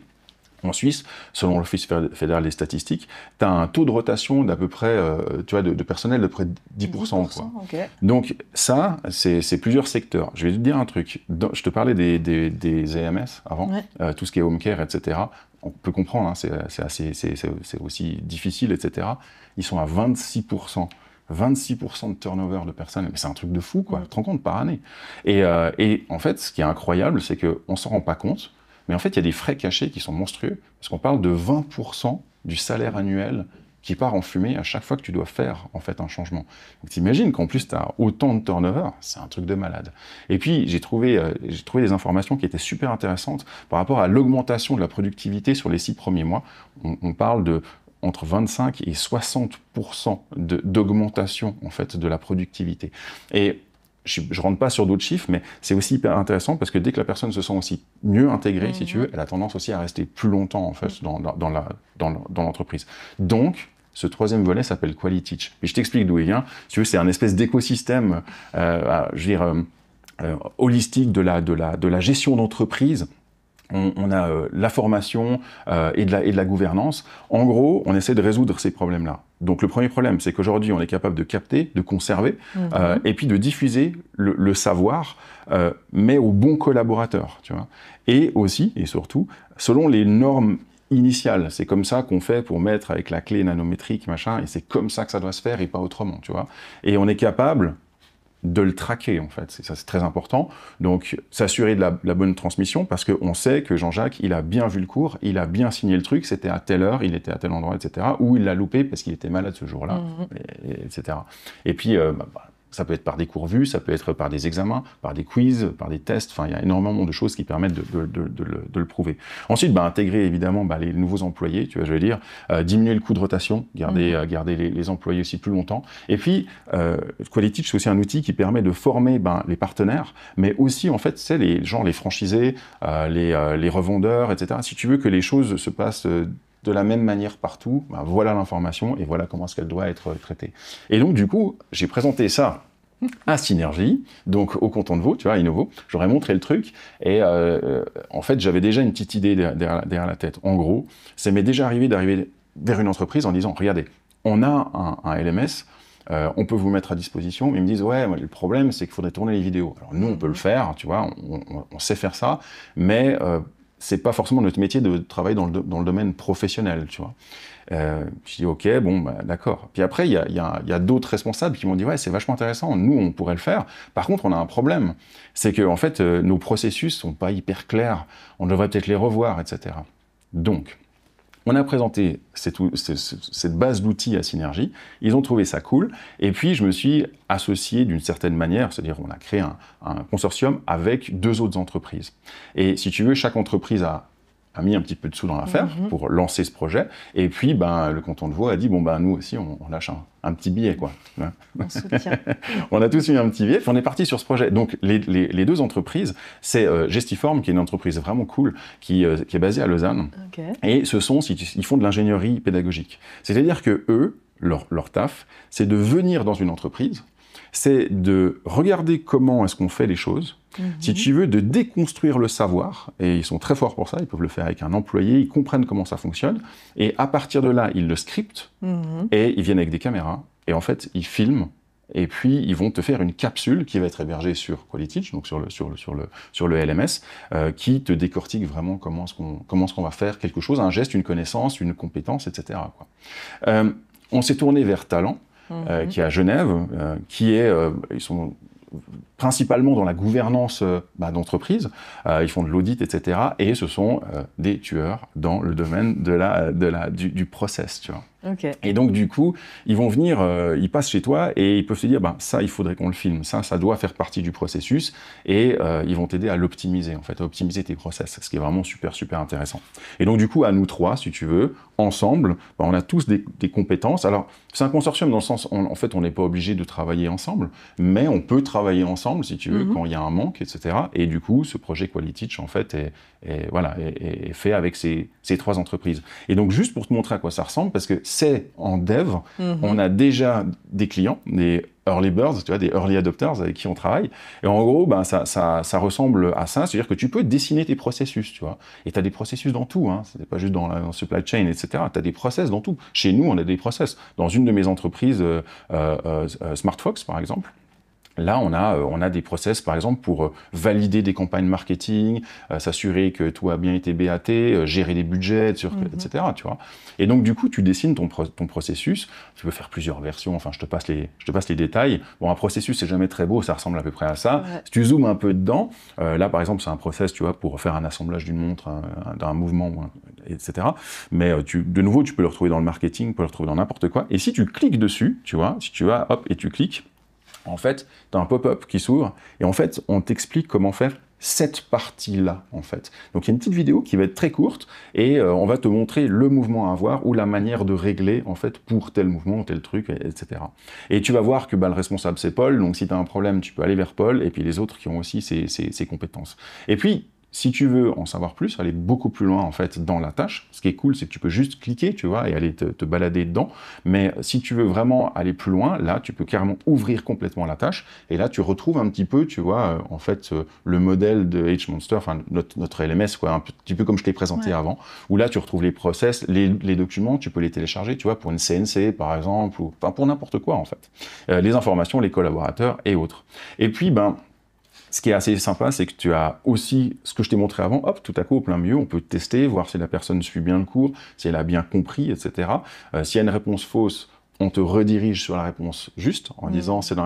en Suisse, selon l'Office fédéral des statistiques, tu as un taux de rotation d'à peu près, euh, tu vois, de, personnel de près de 10%. Donc ça, c'est plusieurs secteurs. Je vais te dire un truc. je te parlais des, des, AMS avant, euh, tout ce qui est home care, etc. On peut comprendre, hein, c'est aussi difficile, etc. Ils sont à 26%. 26% de turnover de personnes, c'est un truc de fou, quoi. Tu te rends compte par année. Et, euh, et en fait, ce qui est incroyable, c'est qu'on ne s'en rend pas compte, mais en fait, il y a des frais cachés qui sont monstrueux, parce qu'on parle de 20% du salaire annuel qui part en fumée à chaque fois que tu dois faire en fait un changement. Donc t'imagines qu'en plus tu as autant de turnover, c'est un truc de malade. Et puis j'ai trouvé, euh, j'ai trouvé des informations qui étaient super intéressantes par rapport à l'augmentation de la productivité sur les six premiers mois. On, parle de entre 25 et 60 d'augmentation en fait de la productivité. Et je ne rentre pas sur d'autres chiffres, mais c'est aussi hyper intéressant parce que dès que la personne se sent aussi mieux intégrée, si tu veux, mhm. elle a tendance aussi à rester plus longtemps en fait mhm. dans, l'entreprise. Donc, ce troisième volet s'appelle Quality Teach. Et je t'explique d'où il vient. Si tu veux, c'est un espèce d'écosystème, euh, je veux dire, euh, euh, holistique de la gestion d'entreprise on, a euh, la formation euh, et, de la, gouvernance. En gros, on essaie de résoudre ces problèmes-là. Donc le premier problème, c'est qu'aujourd'hui, on est capable de capter, de conserver, mhm. euh, et puis de diffuser le, savoir, mais aux bons collaborateurs, tu vois. Et aussi, et surtout, selon les normes initiales. C'est comme ça qu'on fait pour mettre avec la clé nanométrique, machin, et c'est comme ça que ça doit se faire, et pas autrement, tu vois. Et on est capable, de le traquer en fait. Ça c'est très important. Donc s'assurer de la, bonne transmission parce qu'on sait que Jean-Jacques, il a bien vu le cours, il a bien signé le truc, c'était à telle heure, il était à tel endroit, etc. Ou il l'a loupé parce qu'il était malade ce jour-là, mmh. etc. Et puis euh, bah, bah, ça peut être par des cours vus, ça peut être par des examens, par des quiz, par des tests. Enfin, il y a énormément de choses qui permettent de, de, de, le, de le, prouver. Ensuite, bah, intégrer évidemment bah, les nouveaux employés, tu vois, je veux dire, euh, diminuer le coût de rotation, garder, mmh. euh, garder les, les, employés aussi plus longtemps. Et puis, euh, Quality c'est aussi un outil qui permet de former ben, les partenaires, mais aussi, en fait, c'est les gens, les franchisés, euh, les, les, revendeurs, etc. Si tu veux que les choses se passent de la même manière partout, ben, voilà l'information et voilà comment est-ce qu'elle doit être euh, traitée. Et donc, du coup, j'ai présenté ça à Synergie, donc au content de vous, tu vois, à Innovo. J'aurais montré le truc et euh, euh, en fait, j'avais déjà une petite idée derrière, la tête. En gros, ça m'est déjà arrivé d'arriver vers une entreprise en disant, regardez, on a un, LMS, on peut vous mettre à disposition, mais ils me disent, ouais, le problème, c'est qu'il faudrait tourner les vidéos. Alors nous, on peut le faire, tu vois, on, sait faire ça, mais c'est pas forcément notre métier de travailler dans le, domaine professionnel, tu vois. Euh, je dis ok, bon, bah, d'accord. Puis après, il y a, d'autres responsables qui m'ont dit ouais, c'est vachement intéressant. Nous, on pourrait le faire. Par contre, on a un problème, c'est que en fait, euh, nos processus sont pas hyper clairs. On devrait peut-être les revoir, etc. Donc, on a présenté cette, base d'outils à Synergie. Ils ont trouvé ça cool. Et puis, je me suis associé d'une certaine manière, c'est-à-dire on a créé un, un consortium avec deux autres entreprises. Et si tu veux, chaque entreprise a a mis un petit peu de sous dans l'affaire mhm. pour lancer ce projet. Et puis, ben, le canton de Vaud a dit bon, ben, nous aussi, on, lâche un, petit billet. Quoi. On, soutient. on a tous eu un petit billet, puis on est parti sur ce projet. Donc, les, deux entreprises, c'est euh, Gestiform, qui est une entreprise vraiment cool, qui, euh, est basée à Lausanne. Et ce sont, ils font de l'ingénierie pédagogique. C'est-à-dire que eux, leur, leur taf, c'est de venir dans une entreprise c'est de regarder comment est-ce qu'on fait les choses, mhm. si tu veux, de déconstruire le savoir, et ils sont très forts pour ça, ils peuvent le faire avec un employé, ils comprennent comment ça fonctionne, et à partir de là, ils le scriptent, mhm. et ils viennent avec des caméras, et en fait, ils filment, et puis ils vont te faire une capsule qui va être hébergée sur Quality, donc sur le, sur le, LMS, euh, qui te décortique vraiment comment est-ce qu'on va faire quelque chose, un geste, une connaissance, une compétence, etc. Euh, on s'est tourné vers Talent, Mhm. Euh, qui est à Genève, euh, qui est, euh, ils sont principalement dans la gouvernance bah, d'entreprise. ils font de l'audit, etc. Et ce sont des tueurs dans le domaine de la, de la, du, process. Tu vois. Okay. Et donc, du coup, ils vont venir, ils passent chez toi et ils peuvent se dire, ben, ça, il faudrait qu'on le filme, ça, ça doit faire partie du processus et ils vont t'aider à l'optimiser, en fait, à optimiser tes process, ce qui est vraiment super, super intéressant. Et donc, du coup, à nous trois, si tu veux, ensemble, bah, on a tous des, compétences. Alors, c'est un consortium dans le sens, on, en fait, on n'est pas obligé de travailler ensemble, mais on peut travailler ensemble, si tu veux, mhm. quand il y a un manque, etc. Et du coup, ce projet Qualitich, en fait, est, voilà, est, fait avec ces, trois entreprises. Et donc, juste pour te montrer à quoi ça ressemble, parce que c'est en dev, mhm. on a déjà des clients, des early birds, tu vois, des early adopters avec qui on travaille. Et en gros, ben, ça, ça, ça ressemble à ça, c'est-à-dire que tu peux dessiner tes processus, tu vois. Et tu as des processus dans tout, hein. c'est pas juste dans la supply chain, etc. Tu as des process dans tout. Chez nous, on a des process. Dans une de mes entreprises, euh, euh, euh SmartFox, par exemple, Là, on a, euh, on a des process, par exemple, pour euh, valider des campagnes marketing, euh, s'assurer que tout a bien été BAT, gérer des budgets, etc. Mhm. Tu vois et donc, du coup, tu dessines ton, ton processus. Tu peux faire plusieurs versions. Enfin, je te passe les, je te passe les détails. Bon, un processus, c'est jamais très beau. Ça ressemble à peu près à ça. Si tu zoomes un peu dedans, là, par exemple, c'est un process, tu vois, pour faire un assemblage d'une montre, d'un mouvement, etc. Mais tu, de nouveau, tu peux le retrouver dans le marketing, tu peux le retrouver dans n'importe quoi. Et si tu cliques dessus, tu vois, si tu vas, hop, et tu cliques, en fait, tu as un pop-up qui s'ouvre et en fait, on t'explique comment faire cette partie-là, en fait. Donc, il y a une petite vidéo qui va être très courte et euh, on va te montrer le mouvement à avoir ou la manière de régler, en fait, pour tel mouvement, tel truc, etc. Et tu vas voir que bah, le responsable, c'est Paul. Donc, si tu as un problème, tu peux aller vers Paul et puis les autres qui ont aussi ces, ces compétences. Et puis, si tu veux en savoir plus, aller beaucoup plus loin en fait dans la tâche, ce qui est cool, c'est que tu peux juste cliquer, tu vois, et aller te, balader dedans. Mais si tu veux vraiment aller plus loin, là, tu peux carrément ouvrir complètement la tâche. Et là, tu retrouves un petit peu, tu vois, euh, en fait, euh, le modèle de Monster, enfin notre, notre, LMS, quoi, un petit peu comme je t'ai présenté avant, où là, tu retrouves les process, les, documents, tu peux les télécharger, tu vois, pour une CNC par exemple, ou enfin pour n'importe quoi en fait. Euh, les informations, les collaborateurs et autres. Et puis, ben, ce qui est assez sympa, c'est que tu as aussi ce que je t'ai montré avant, hop, tout à coup, au plein milieu, on peut tester, voir si la personne suit bien le cours, si elle a bien compris, etc. Si euh, S'il y a une réponse fausse, on te redirige sur la réponse juste en mm. disant c'est dans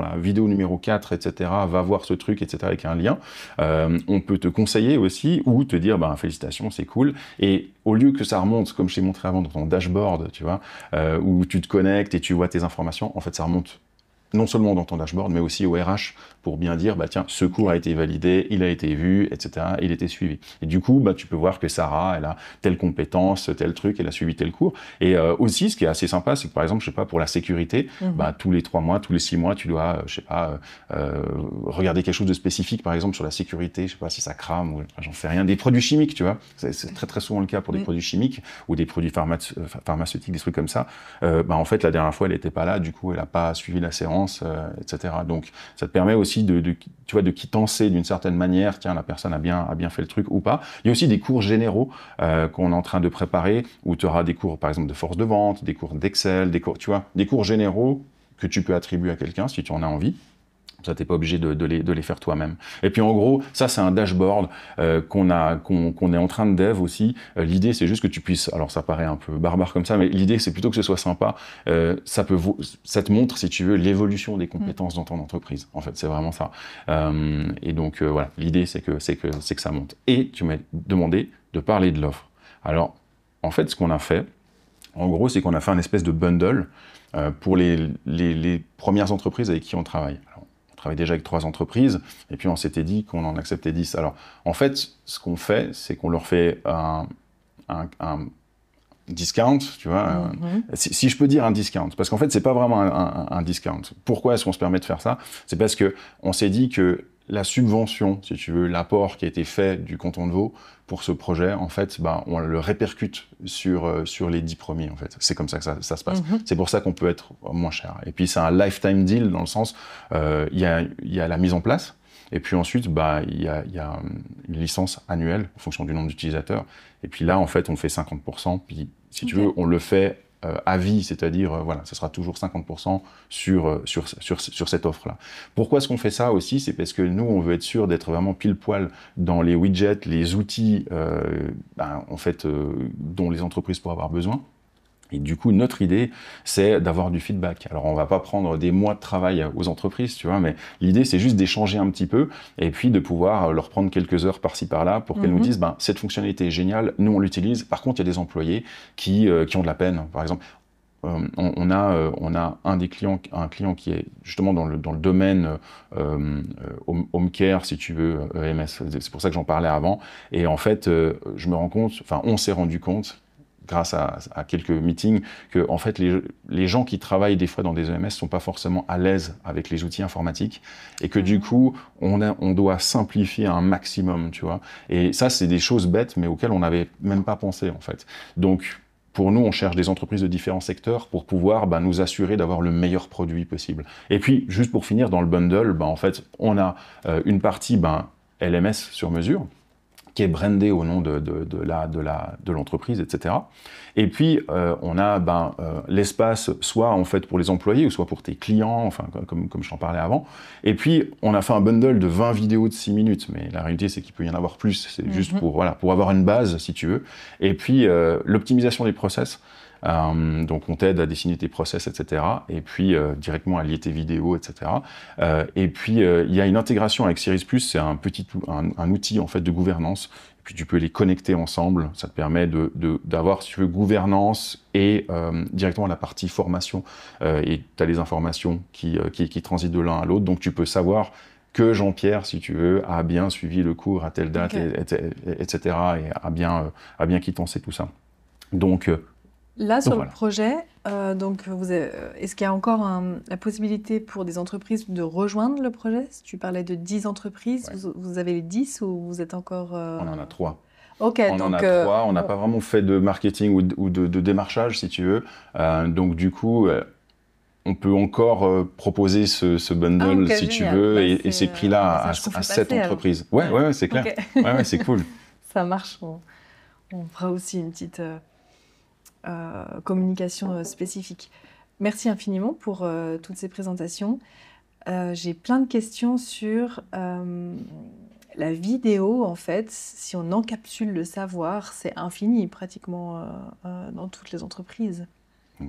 la, vidéo numéro 4, etc., va voir ce truc, etc., avec un lien. Euh, on peut te conseiller aussi ou te dire ben, félicitations, c'est cool. Et au lieu que ça remonte, comme je t'ai montré avant, dans ton dashboard, tu vois, euh, où tu te connectes et tu vois tes informations, en fait, ça remonte non seulement dans ton dashboard, mais aussi au RH pour bien dire, bah tiens, ce cours a été validé, il a été vu, etc., il était suivi. Et du coup, bah, tu peux voir que Sarah, elle a telle compétence, tel truc, elle a suivi tel cours. Et euh, aussi, ce qui est assez sympa, c'est que par exemple, je sais pas, pour la sécurité, mhm. bah, tous les trois mois, tous les six mois, tu dois, euh, je sais pas, euh, regarder quelque chose de spécifique, par exemple, sur la sécurité, je sais pas si ça crame ou j'en fais rien, des produits chimiques, tu vois. C'est très très souvent le cas pour des mhm. produits chimiques ou des produits pharmaceutiques, des trucs comme ça. bah, en fait, la dernière fois, elle n'était pas là, du coup, elle n'a pas suivi la séance euh, etc. Donc, ça te permet aussi de, de tu vois, de quittancer d'une certaine manière, tiens, la personne a bien, a bien fait le truc ou pas. Il y a aussi des cours généraux euh, qu'on est en train de préparer, où tu auras des cours, par exemple, de force de vente, des cours d'Excel, des cours, tu vois, des cours généraux que tu peux attribuer à quelqu'un si tu en as envie. Ça, t'es pas obligé de, les, faire toi-même. Et puis en gros, ça, c'est un dashboard euh, qu'on est en train de dev aussi. Euh, l'idée, c'est juste que tu puisses. Alors, ça paraît un peu barbare comme ça, mais l'idée, c'est plutôt que ce soit sympa. Euh, ça peut, te montre, si tu veux, l'évolution des compétences dans ton entreprise. En fait, c'est vraiment ça. et donc voilà, l'idée, c'est que que c'est que ça monte. Et tu m'as demandé de parler de l'offre. Alors, en fait, ce qu'on a fait, en gros, c'est qu'on a fait un espèce de bundle pour les, premières entreprises avec qui on travaille travaille déjà avec trois entreprises, et puis on s'était dit qu'on en acceptait dix. Alors, en fait, ce qu'on fait, c'est qu'on leur fait un, un, discount, tu vois. Mhm. si, je peux dire un discount, parce qu'en fait, c'est pas vraiment un, discount. Pourquoi est-ce qu'on se permet de faire ça C'est parce que on s'est dit que la subvention, si tu veux, l'apport qui a été fait du canton de Vaud pour ce projet, en fait, ben, on le répercute sur, euh, sur les 10 premiers. En fait. C'est comme ça que ça, ça se passe. Mhm. C'est pour ça qu'on peut être moins cher. Et puis, c'est un lifetime deal dans le sens, euh, il y, a, y, a, la mise en place. Et puis ensuite, ben, il y, a, y, a, une licence annuelle en fonction du nombre d'utilisateurs. Et puis là, en fait, on fait 50%. Puis, si tu veux, on le fait euh, à vie, c'est-à-dire euh, voilà, ce sera toujours 50% euh, sur, sur, sur, cette offre-là. Pourquoi est-ce qu'on fait ça aussi C'est parce que nous, on veut être sûr d'être vraiment pile poil dans les widgets, les outils euh, ben, en fait, dont les entreprises pourraient avoir besoin. Et du coup, notre idée, c'est d'avoir du feedback. Alors, on ne va pas prendre des mois de travail aux entreprises, tu vois, mais l'idée, c'est juste d'échanger un petit peu et puis de pouvoir euh, leur prendre quelques heures par-ci par-là pour qu'elles nous mhm. disent, ben, cette fonctionnalité est géniale, nous, on l'utilise. Par contre, il y a des employés qui, euh, qui ont de la peine. Par exemple, euh, on, a, on a un des clients, un client qui est justement dans le, dans le domaine home, care, si tu veux, EMS. E c'est pour ça que j'en parlais avant. Et en fait, je me rends compte, enfin, on s'est rendu compte grâce à, quelques meetings, que fait, les, gens qui travaillent des fois dans des EMS sont pas forcément à l'aise avec les outils informatiques et que du mhm. coup, on, doit simplifier un maximum, tu vois. Et ça, c'est des choses bêtes, mais auxquelles on n'avait même pas pensé, en fait. Donc, pour nous, on cherche des entreprises de différents secteurs pour pouvoir bah, nous assurer d'avoir le meilleur produit possible. Et puis, juste pour finir, dans le bundle, bah, en fait, on a euh, une partie bah, LMS sur mesure, qui est brandé au nom de, de, l'entreprise, etc. Et puis, euh, on a ben, euh, l'espace soit en fait pour les employés ou soit pour tes clients, enfin, comme, comme je t'en parlais avant. Et puis, on a fait un bundle de 20 vidéos de 6 minutes, mais la réalité, c'est qu'il peut y en avoir plus. C'est juste mhm. pour, pour avoir une base, si tu veux. Et puis, euh, l'optimisation des process. Euh, donc on t'aide à dessiner tes process, etc. Et puis euh, directement à lier tes vidéos, etc. Euh, et puis il y a une intégration avec Series Plus, c'est un petit un, outil en fait de gouvernance. Et puis tu peux les connecter ensemble. Ça te permet de d'avoir si tu veux gouvernance et directement la partie formation. et tu as les informations qui, qui, transitent de l'un à l'autre. Donc tu peux savoir que Jean-Pierre, si tu veux, a bien suivi le cours à telle date, etc., et a bien, a bien quitté tout ça. Donc, Là, sur le projet, euh, donc euh, est-ce qu'il y a encore la possibilité pour des entreprises de rejoindre le projet Tu parlais de 10 entreprises, vous, avez les 10 ou vous êtes encore... Euh on en a 3. Ok. on en a on n'a pas vraiment fait de marketing ou de, démarchage, si tu veux. donc du coup, on peut encore proposer ce, bundle ah, si tu veux bah, et, et, ces prix-là bah, à, 7 entreprises. cette entreprise. Ouais, ouais, c'est clair. ouais, c'est cool. Ça marche. On, fera aussi une petite euh, communication euh, spécifique. Merci infiniment pour euh, toutes ces présentations. J'ai plein de questions sur la vidéo, en fait, si on encapsule le savoir, c'est infini pratiquement dans toutes les entreprises. Oui,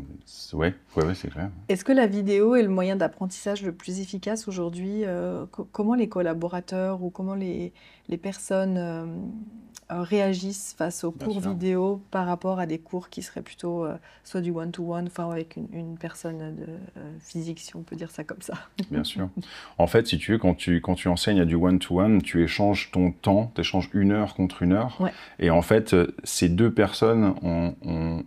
ouais, ouais, c'est clair. Est-ce que la vidéo est le moyen d'apprentissage le plus efficace aujourd'hui euh, Comment les collaborateurs ou comment les, les personnes euh, euh, réagissent face aux cours vidéo par rapport à des cours qui seraient plutôt soit du one-to-one, enfin avec une, personne de, physique, si on peut dire ça comme ça Bien sûr. En fait, si tu veux, quand tu, quand tu enseignes à du one-to-one, tu échanges ton temps, tu échanges une heure contre une heure. Et en fait, ces deux personnes ont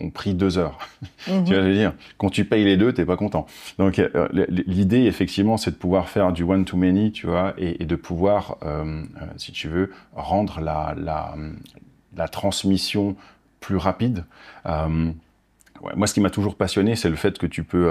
ont pris deux heures. Mhm. dire, quand tu payes les deux, tu t'es pas content. Donc euh, euh, l'idée, effectivement, c'est de pouvoir faire du one to many, tu vois, et, de pouvoir, euh, si tu veux, rendre la, la, transmission plus rapide. moi, ce qui m'a toujours passionné, c'est le fait que tu peux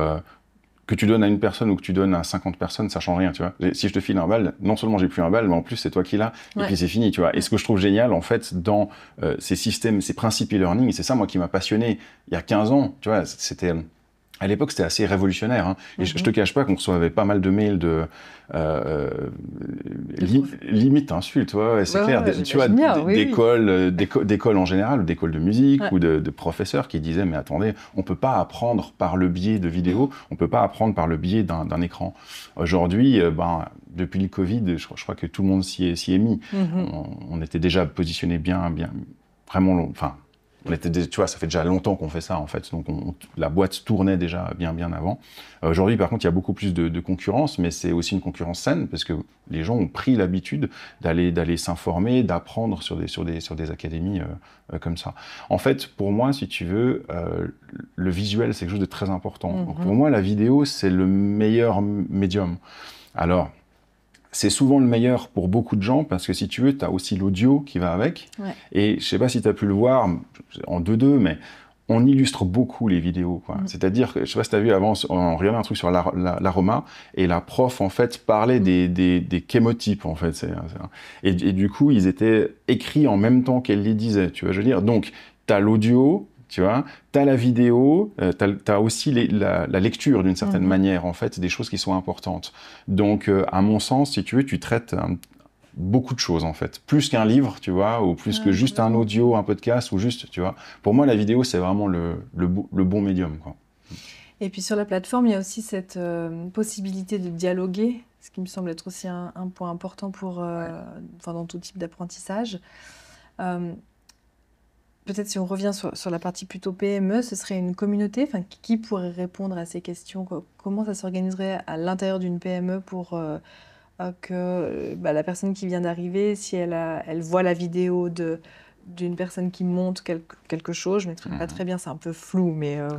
que tu donnes à une personne ou que tu donnes à 50 personnes, ça change rien, tu vois. Si je te file un bal, non seulement j'ai plus un bal, mais en plus c'est toi qui l'as, et puis c'est fini, tu vois. Et ce que je trouve génial, en fait, dans euh, ces systèmes, ces principes e-learning, c'est ça, moi, qui m'a passionné il y a 15 ans, tu vois, c'était à l'époque, c'était assez révolutionnaire. Hein. Et je, te mhm. cache pas qu'on recevait pas mal de mails de euh, euh li, limite insultes. c'est clair. des, tu vois, euh, d'écoles, en général, ou d'écoles de musique, ou de, professeurs qui disaient mais attendez, on peut pas apprendre par le biais de vidéos, on peut pas apprendre par le biais d'un écran. Aujourd'hui, euh, ben depuis le Covid, je, crois que tout le monde s'y est, mis. Mhm. on, était déjà positionné bien, bien, vraiment, long, enfin on était, tu vois, ça fait déjà longtemps qu'on fait ça en fait. Donc la boîte tournait déjà bien bien avant. Euh, aujourd'hui, par contre, il y a beaucoup plus de, de concurrence, mais c'est aussi une concurrence saine parce que les gens ont pris l'habitude d'aller d'aller s'informer, d'apprendre sur des sur des sur des académies euh, euh, comme ça. En fait, pour moi, si tu veux, le visuel c'est quelque chose de très important. Mm-hmm. pour moi, la vidéo c'est le meilleur médium. Alors c'est souvent le meilleur pour beaucoup de gens parce que si tu veux, tu as aussi l'audio qui va avec. Ouais. Et je sais pas si tu as pu le voir en deux 2 mais on illustre beaucoup les vidéos. quoi mm. C'est-à-dire que, je sais pas si tu as vu avant, on regardait un truc sur l'aroma la, et la prof, en fait, parlait mm. des, des, des, chémotypes, en fait. et, du coup, ils étaient écrits en même temps qu'elle les disait, tu vois, je veux dire. Donc, tu as l'audio, tu vois. Tu as la vidéo, euh, tu as, aussi la, lecture d'une certaine mhm. manière, en fait, des choses qui sont importantes. Donc, euh, à mon sens, si tu veux, tu traites beaucoup de choses en fait, plus qu'un livre, tu vois, ou plus que juste un audio, un podcast, ou juste, tu vois. Pour moi, la vidéo, c'est vraiment le, bon médium. Et puis sur la plateforme, il y a aussi cette euh, possibilité de dialoguer, ce qui me semble être aussi un, point important pour, dans tout type d'apprentissage peut-être si on revient sur, la partie plutôt PME, ce serait une communauté enfin, qui pourrait répondre à ces questions Comment ça s'organiserait à l'intérieur d'une PME pour euh, euh, que euh, bah, la personne qui vient d'arriver, si elle, elle voit la vidéo de, d'une personne qui monte quelque chose, je ne pas mhm. très bien, c'est un peu flou, mais euh,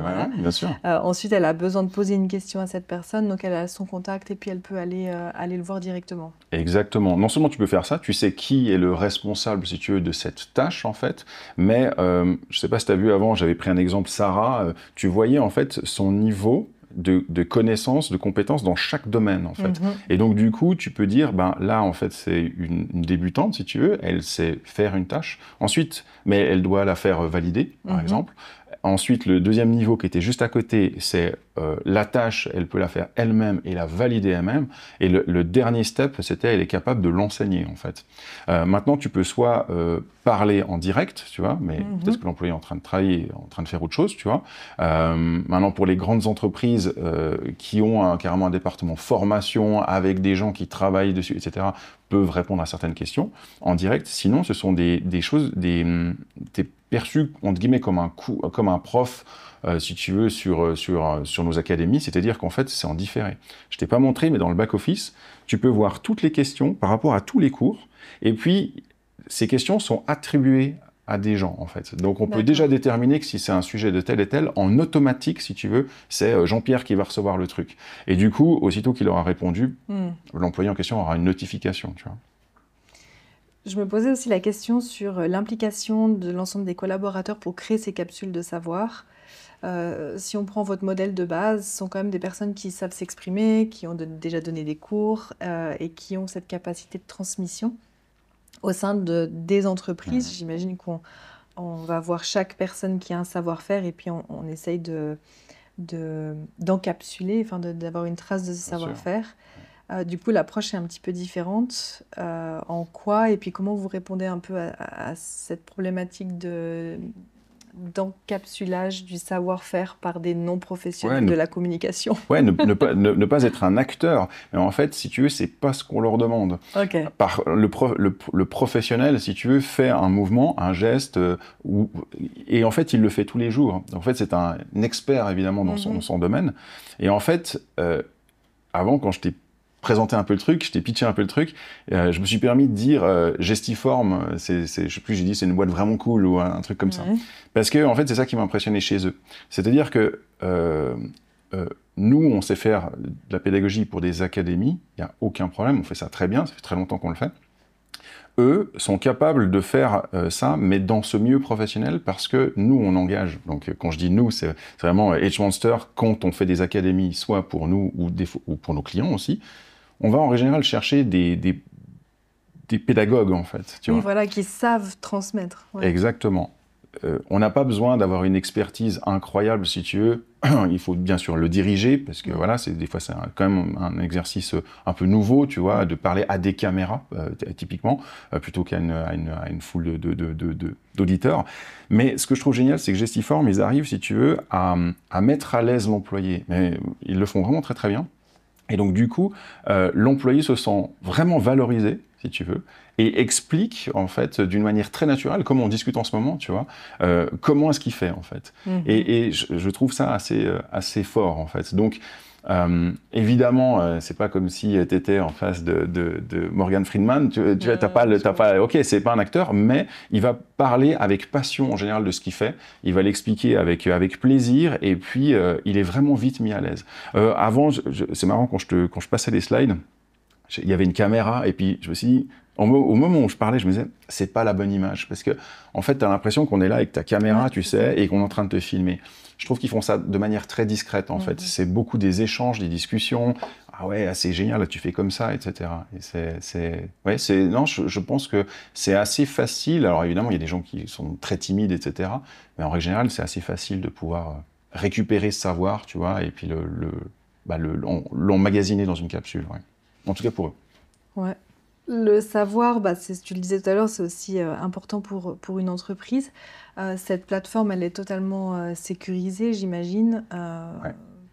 euh, ensuite, elle a besoin de poser une question à cette personne, donc elle a son contact et puis elle peut aller, euh, aller le voir directement. Exactement. Non seulement tu peux faire ça, tu sais qui est le responsable, si tu veux, de cette tâche, en fait, mais je ne sais pas si tu as vu avant, j'avais pris un exemple, Sarah, tu voyais en fait son niveau de, connaissances, de compétences dans chaque domaine en fait. Mhm. Et donc du coup, tu peux dire, ben là en fait c'est une, débutante si tu veux, elle sait faire une tâche. Ensuite, mais elle doit la faire valider par mhm. exemple. Ensuite, le deuxième niveau qui était juste à côté, c'est euh, la tâche, elle peut la faire elle-même et la valider elle-même. Et le, dernier step, c'était elle est capable de l'enseigner en fait. Euh, maintenant, tu peux soit euh, parler en direct, tu vois, mais mhm. peut-être que l'employé est en train de travailler, en train de faire autre chose, tu vois. maintenant, pour les grandes entreprises qui ont un, carrément un département formation avec des gens qui travaillent dessus, etc., peuvent répondre à certaines questions en direct. Sinon, ce sont des, des choses, des, des perçu entre guillemets comme un coup, comme un prof, euh, si tu veux, sur euh, sur euh, sur nos académies, c'est-à-dire qu'en fait c'est en différé. Je t'ai pas montré, mais dans le back office, tu peux voir toutes les questions par rapport à tous les cours, et puis ces questions sont attribuées à des gens en fait. Donc on peut déjà déterminer que si c'est un sujet de tel et tel, en automatique si tu veux, c'est Jean-Pierre qui va recevoir le truc. Et du coup, aussitôt qu'il aura répondu, hmm. l'employé en question aura une notification, tu vois. Je me posais aussi la question sur euh, l'implication de l'ensemble des collaborateurs pour créer ces capsules de savoir. Euh, si on prend votre modèle de base, ce sont quand même des personnes qui savent s'exprimer, qui ont déjà donné des cours euh, et qui ont cette capacité de transmission au sein de, des entreprises. J'imagine qu'on va voir chaque personne qui a un savoir-faire et puis on, essaye d'encapsuler, d'avoir une trace de ce savoir-faire. Euh, du coup, l'approche est un petit peu différente. Euh, en quoi et puis comment vous répondez un peu à, cette problématique de d'encapsulage du savoir-faire par des non-professionnels de la communication. Ouais, ne, pas, être un acteur. Mais en fait, si tu veux, c'est pas ce qu'on leur demande. Par le, le, professionnel, si tu veux, fait un mouvement, un geste, euh, et en fait, il le fait tous les jours. En fait, c'est un expert, évidemment, dans, son, mm-hmm. son, domaine. Et en fait, avant, quand je j'étais présenter un peu le truc, je t'ai pitché un peu le truc. Euh, je me suis permis de dire Gestiform, euh, gestiforme, c'est, c'est, je sais plus, j'ai dit c'est une boîte vraiment cool ou un, truc comme ça. Parce que en fait, c'est ça qui m'a impressionné chez eux. C'est-à-dire que euh, nous, on sait faire de la pédagogie pour des académies, il n'y a aucun problème, on fait ça très bien, ça fait très longtemps qu'on le fait. Eux sont capables de faire ça, mais dans ce milieu professionnel, parce que nous, on engage. Donc, quand je dis nous, c'est vraiment Edge Monster, quand on fait des académies, soit pour nous ou, ou pour nos clients aussi, on va en général chercher des, pédagogues, en fait. oui, voilà, qui savent transmettre. Exactement. Euh, on n'a pas besoin d'avoir une expertise incroyable, si tu veux. Il faut bien sûr le diriger, parce que voilà, c'est des fois c'est quand même un exercice un peu nouveau, tu vois, de parler à des caméras euh, typiquement, euh, plutôt qu'à une, foule d'auditeurs. De, Mais ce que je trouve génial, c'est que Gestiform, ils arrivent, si tu veux, à, à mettre à l'aise l'employé. Mais ils le font vraiment très très bien. Et donc du coup, euh, l'employé se sent vraiment valorisé, si tu veux, et explique en fait d'une manière très naturelle, comme on discute en ce moment, tu vois, euh, comment est-ce qu'il fait en fait. Mhm. Et, je, je, trouve ça assez, euh, assez fort en fait. Donc euh, évidemment, euh, c'est pas comme si euh, tu étais en face de, Morgan Friedman. Tu, tu mm, pas, le, as pas, ok, c'est pas un acteur, mais il va parler avec passion en général de ce qu'il fait. Il va l'expliquer avec plaisir, et puis il est vraiment vite mis à l'aise. avant, c'est marrant quand je passais les slides, il y avait une caméra, et puis je me suis dit, au moment où je parlais, je me disais, c'est pas la bonne image. Parce que, en fait, tu as l'impression qu'on est là avec ta caméra, tu sais, et qu'on est en train de te filmer je trouve qu'ils font ça de manière très discrète en fait. Mhm. C'est beaucoup des échanges, des discussions. Ah ouais, ah, c'est génial, là tu fais comme ça, etc. Et c'est, ouais, c'est, non, je, pense que c'est assez facile. Alors évidemment, il y a des gens qui sont très timides, etc. Mais en règle générale, c'est assez facile de pouvoir euh, récupérer ce savoir, tu vois, et puis le, le, bah, l'emmagasiner dans une capsule. Ouais. En tout cas pour eux. Ouais. Le savoir, bah, tu le disais tout à l'heure, c'est aussi euh, important pour, pour une entreprise. Euh, cette plateforme, elle est totalement euh, sécurisée, j'imagine,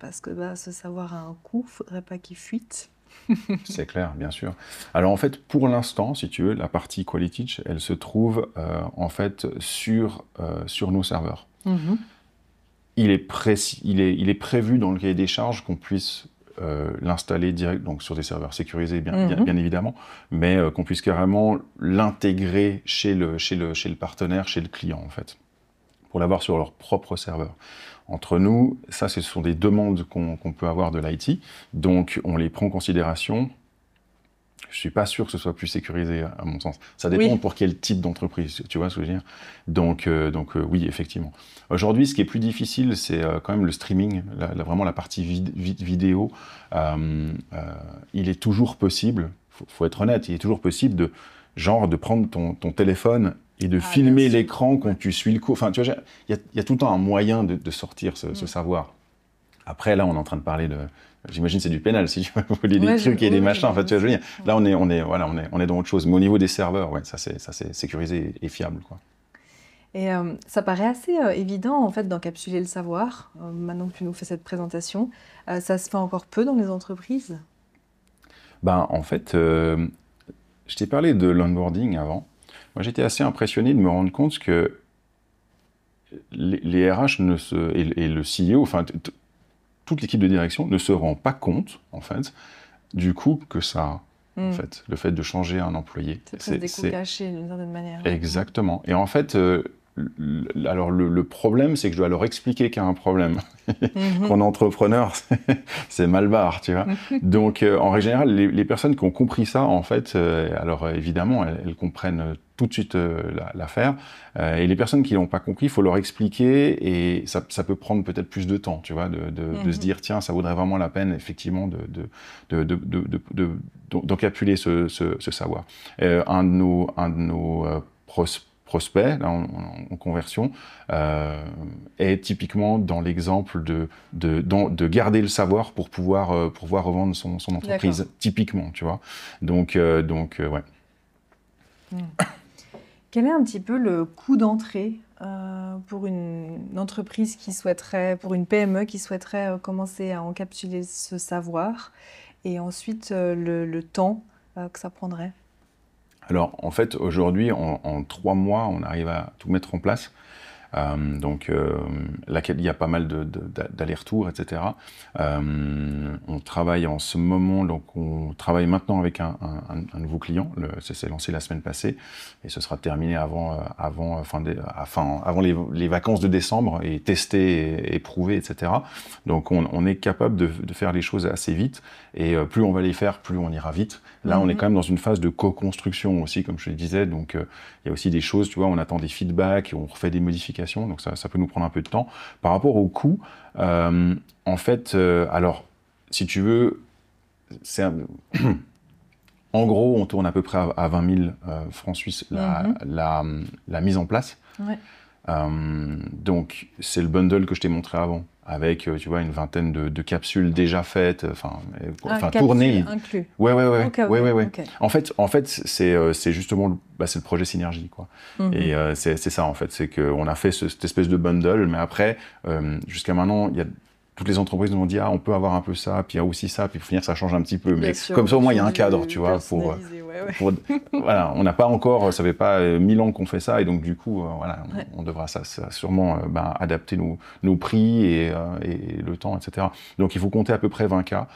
parce que bah, ce savoir a un coût, il ne faudrait pas qu'il fuite. c'est clair, bien sûr. Alors en fait, pour l'instant, si tu veux, la partie Quality, elle se trouve en fait sur, sur nos serveurs. Mhm. il, est il est prévu dans le cahier des charges qu'on puisse euh, l'installer direct, donc sur des serveurs sécurisés, bien, mhm. évidemment, mais euh, qu'on puisse carrément l'intégrer chez le, chez, le, chez le partenaire, chez le client, en fait, pour l'avoir sur leur propre serveur. Entre nous, ça, ce sont des demandes qu'on peut avoir de l'IT, donc on les prend en considération je suis pas sûr que ce soit plus sécurisé, à mon sens. Ça dépend pour quel type d'entreprise, tu vois ce que je veux dire. Donc, euh, donc euh, oui, effectivement. Aujourd'hui, ce qui est plus difficile, c'est euh, quand même le streaming, vraiment la partie vidéo. il est toujours possible, faut, faut être honnête, il est toujours possible de genre de prendre ton, téléphone et de ah, filmer l'écran quand tu suis le cours. Enfin, tu vois, il y, a tout le temps un moyen de, sortir ce mm. savoir. Après, là, on est en train de parler de. J'imagine c'est du pénal si tu veux des trucs et des machins. tu vois, je veux dire. Là, on est, on est, voilà, on est, on est dans autre chose. Mais au niveau des serveurs, ouais, ça c'est, ça c'est sécurisé et fiable, quoi. Et euh, ça paraît assez euh, évident en fait d'encapsuler le savoir. Euh, maintenant que tu nous fais cette présentation, ça se fait encore peu dans les entreprises. Ben en fait, je t'ai parlé de l'onboarding avant. Moi, j'étais assez impressionné de me rendre compte que les, RH ne se, et, le CEO, enfin toute l'équipe de direction ne se rend pas compte, en fait, du coup, que ça En hmm. fait, le fait de changer un employé. C'est des coûts cachés, d'une certaine manière. Hein. Exactement. Et en fait, euh, alors le, problème, c'est que je dois leur expliquer qu'il y a un problème. qu'en mhm. entrepreneur, c'est mal barre, tu vois. Donc, euh, en règle générale, les, personnes qui ont compris ça, en fait, euh, alors évidemment, elles, comprennent tout de suite euh, l'affaire. et les personnes qui l'ont pas compris, il faut leur expliquer et ça, peut prendre peut-être plus de temps, tu vois, de, se mhm. dire, tiens, ça vaudrait vraiment la peine, effectivement, de d'encapuler de, ce, ce, savoir. un de nos, un de nos prospects prospect, en, conversion, euh, est typiquement dans l'exemple de, de, de, garder le savoir pour pouvoir, euh, pour pouvoir revendre son, son entreprise, typiquement, tu vois. Donc, euh, donc ouais. Hmm. Quel est un petit peu le coût d'entrée pour une entreprise qui souhaiterait, pour une PME qui souhaiterait commencer à encapsuler ce savoir et ensuite le temps que ça prendrait alors en fait, aujourd'hui, en, trois mois, on arrive à tout mettre en place. Euh, donc euh, laquelle il y a pas mal d'allers-retours, etc. Euh, on travaille en ce moment, donc on travaille maintenant avec un, nouveau client. Le, ça s'est lancé la semaine passée et ce sera terminé avant, avant, fin, avant les, vacances de décembre et testé, et, éprouvé, etc. Donc on, est capable de, faire les choses assez vite et plus on va les faire, plus on ira vite. Là, on est mhm. quand même dans une phase de co-construction aussi, comme je le disais. Donc il y a aussi des choses, tu vois, on attend des feedbacks, on refait des modifications donc ça, peut nous prendre un peu de temps. Par rapport au coût, euh, en fait, euh, alors, si tu veux, c'est En gros, on tourne à peu près à 20 000 euh, francs suisses mm-hmm. la, mise en place. Euh, donc c'est le bundle que je t'ai montré avant avec euh, tu vois une vingtaine de, capsules déjà faites, euh, enfin enfin tournées. Inclus. Ouais ouais ouais. ouais, ouais, ouais. En fait en fait c'est justement bah, le projet synergie quoi. Mhm. Et c'est ça en fait c'est qu'on a fait cette espèce de bundle mais après jusqu'à maintenant il y a toutes les entreprises nous ont dit ah on peut avoir un peu ça, puis il y a aussi ça, puis pour finir ça change un petit peu, mais comme ça au moins il y a un cadre, tu vois, euh, pour, voilà, on n'a pas encore, ça fait pas euh, mille ans qu'on fait ça, et donc du coup euh, voilà, on, devra ça, sûrement ben, adapter nos, prix et, le temps, etc. Donc il faut compter à peu près 20 cas.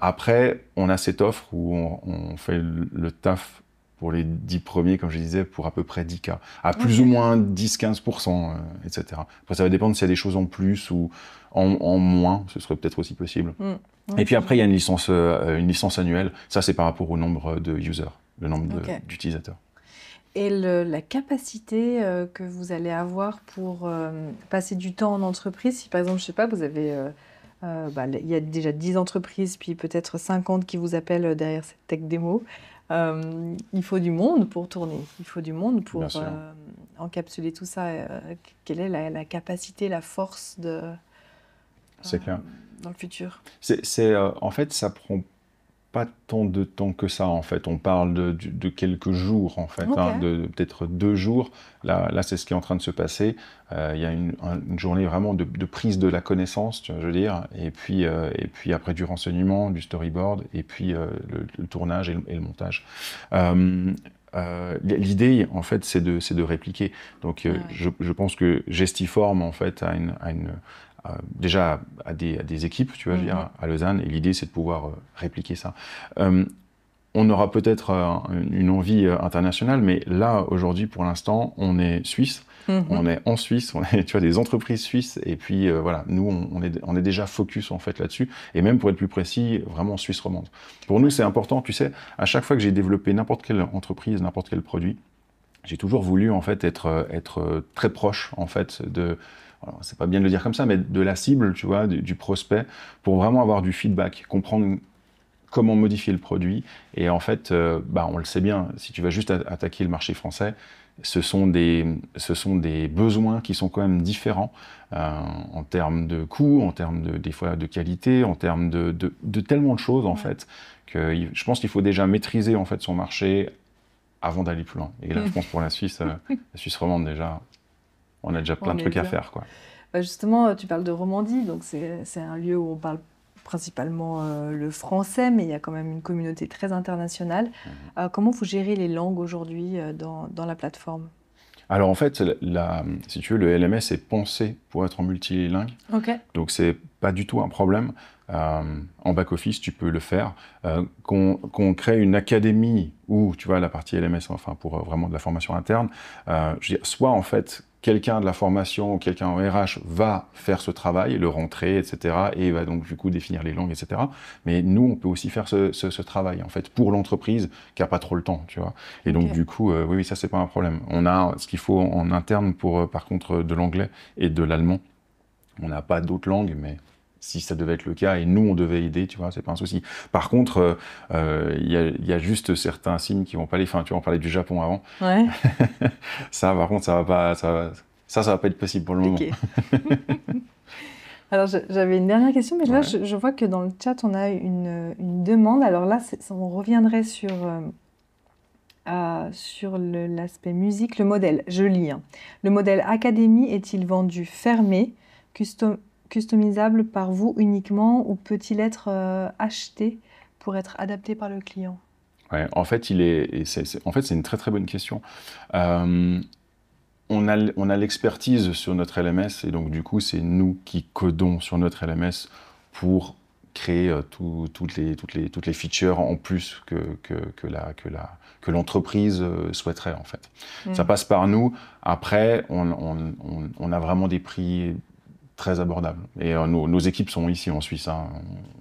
après on a cette offre où on, fait le, taf pour les 10 premiers, comme je disais, pour à peu près 10 cas, à plus ou moins 10-15%, etc. Après, ça va dépendre s'il y a des choses en plus ou en, moins, ce serait peut-être aussi possible. Mm. Et puis après, il y a une licence, euh, une licence annuelle. Ça, c'est par rapport au nombre de users, le nombre d'utilisateurs. Et la capacité euh, que vous allez avoir pour euh, passer du temps en entreprise, si par exemple, je sais pas, vous avez... Bah, il y a déjà 10 entreprises, puis peut-être 50 qui vous appellent derrière cette tech démo. il faut du monde pour tourner, il faut du monde pour encapsuler tout ça. quelle est la, capacité, la force de, c'est clair. Euh, dans le futur. C'est, euh, en fait, ça prend pas tant de temps que ça en fait. On parle de, quelques jours en fait, hein, de, peut-être deux jours. Là, là c'est ce qui est en train de se passer. Euh, il y a une, journée vraiment de, prise de la connaissance, tu vois, je veux dire, et puis et puis après du renseignement, du storyboard, et puis le, tournage et le, montage. L'idée, en fait, c'est de, de répliquer. Donc, ah je, pense que Gestiform, en fait, a une déjà à des, équipes, tu vois, mhm. à Lausanne, et l'idée c'est de pouvoir euh, répliquer ça. Euh, on aura peut-être euh, une envie internationale, mais là, aujourd'hui, pour l'instant, on est suisse. Mhm. On est en Suisse, on est, tu vois, des entreprises suisses, et puis voilà, nous, on, est, on, est, déjà focus en fait là-dessus, et même pour être plus précis, vraiment Suisse romande. Pour nous, c'est important, tu sais, à chaque fois que j'ai développé n'importe quelle entreprise, n'importe quel produit, j'ai toujours voulu en fait être, être très proche en fait de, c'est pas bien de le dire comme ça, mais de la cible, tu vois, du, prospect, pour vraiment avoir du feedback, comprendre comment modifier le produit. Et en fait, euh, bah, on le sait bien, si tu vas juste attaquer le marché français, ce sont des, ce sont des besoins qui sont quand même différents euh, en termes de coût, en termes de, des fois de qualité, en termes de, de, tellement de choses en fait, que je pense qu'il faut déjà maîtriser en fait son marché avant d'aller plus loin. Et là, je pense pour la Suisse, euh, la Suisse romande déjà, on a déjà plein de trucs à faire. Quoi. Bah, justement, euh, tu parles de Romandie, donc c'est un lieu où on parle principalement euh, le français, mais il y a quand même une communauté très internationale. Mhm. Euh, comment vous gérez les langues aujourd'hui dans, la plateforme Alors en fait, la, si tu veux, le LMS est pensé pour être en multilingue. Ok. Donc c'est pas du tout un problème. Euh, en back-office, tu peux le faire. Euh, qu'on crée une académie où, tu vois, la partie LMS, enfin, pour euh, vraiment de la formation interne, je veux dire, soit en fait, quelqu'un de la formation ou quelqu'un en RH va faire ce travail, le rentrer, etc., et va donc du coup définir les langues, etc. Mais nous, on peut aussi faire ce, travail, en fait, pour l'entreprise qui n'a pas trop le temps, tu vois. Et donc, du coup, oui, oui, ça, c'est pas un problème. On a ce qu'il faut en interne pour, par contre, de l'anglais et de l'allemand. On n'a pas d'autres langues, mais si ça devait être le cas et nous on devait aider, tu vois, c'est pas un souci. Par contre, il euh, euh, y, a, juste certains signes qui vont pas aller. Enfin, tu vois, on parlait du Japon avant. ça, par contre, ça va pas, ça, va, ça, va pas être possible pour le moment. Alors j'avais une dernière question, mais là je, vois que dans le chat on a une, demande. Alors là, on reviendrait sur euh, sur l'aspect musique, le modèle, je lis. Hein. Le modèle Académie est-il vendu fermé, custom, customisable par vous uniquement ou peut-il être euh, acheté pour être adapté par le client ouais, En fait, il est, c'est, en fait, c'est une très très bonne question. Euh, on a, on a l'expertise sur notre LMS et donc du coup, c'est nous qui codons sur notre LMS pour créer euh, toutes, les, toutes, les, toutes les features en plus que, que, que, la, que, que l'entreprise souhaiterait en fait. Ça mm. passe par nous. Après, on, on, on, on, a vraiment des prix très abordable. Et euh, nos, équipes sont ici en Suisse. Hein.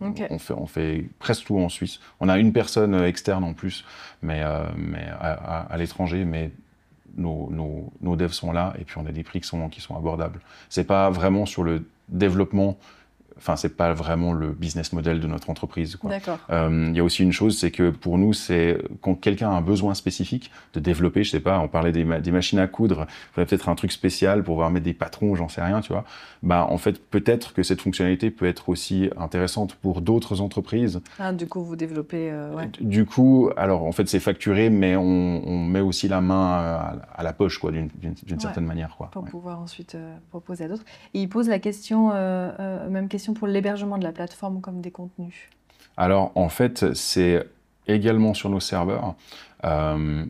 On, fait, on, fait, presque tout en Suisse. On a une personne euh, externe en plus, mais, euh, mais à, l'étranger, mais nos, nos, nos, devs sont là et puis on a des prix qui sont, qui sont abordables. C'est pas vraiment sur le développement enfin c'est pas vraiment le business model de notre entreprise. Euh, il y a aussi une chose, c'est que pour nous, c'est quand quelqu'un a un besoin spécifique de développer, je sais pas, on parlait des, machines à coudre, il faudrait peut-être un truc spécial pour pouvoir mettre des patrons, j'en sais rien, tu vois. Bah en fait, peut-être que cette fonctionnalité peut être aussi intéressante pour d'autres entreprises. Ah, du coup, vous développez. Euh, ouais. Du coup, alors en fait, c'est facturé, mais on, met aussi la main euh, à, la poche, quoi, d'une certaine manière, quoi. Pour pouvoir ensuite proposer à d'autres. il pose la question, même question pour l'hébergement de la plateforme comme des contenus Alors, en fait, c'est également sur nos serveurs. Euh,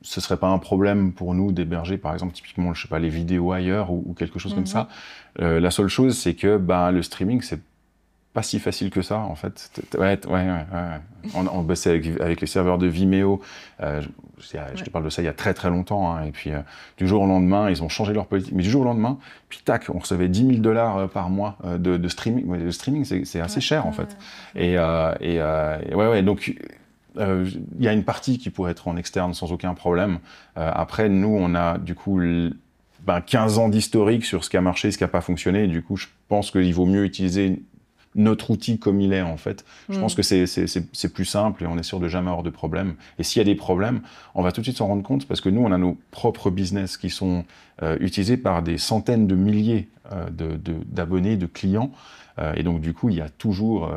ce ne serait pas un problème pour nous d'héberger, par exemple, typiquement, je sais pas, les vidéos ailleurs ou, quelque chose comme mhm. ça. Euh, la seule chose, c'est que bah, le streaming, c'est si facile que ça, en fait. Ouais, ouais, ouais, On, on, avec, les serveurs de Vimeo. Euh, je, te parle de ça il y a très très longtemps. Hein, et puis, euh, du jour au lendemain, ils ont changé leur politique. Mais du jour au lendemain, puis tac, on recevait 10 000 dollars euh, par mois de, streaming. Le streaming, c'est assez cher, en fait. Et, et ouais, ouais, donc il y a une partie qui pourrait être en externe sans aucun problème. après, nous, on a du coup ben, 15 ans d'historique sur ce qui a marché, ce qui n'a pas fonctionné. du coup, je pense qu'il vaut mieux utiliser notre outil comme il est, en fait. Je pense mm. que c'est plus simple et on est sûr de jamais avoir de problème. Et s'il y a des problèmes, on va tout de suite s'en rendre compte parce que nous, on a nos propres business qui sont euh, utilisés par des centaines de milliers euh, d'abonnés, de, clients. Euh, et donc, du coup, il y a toujours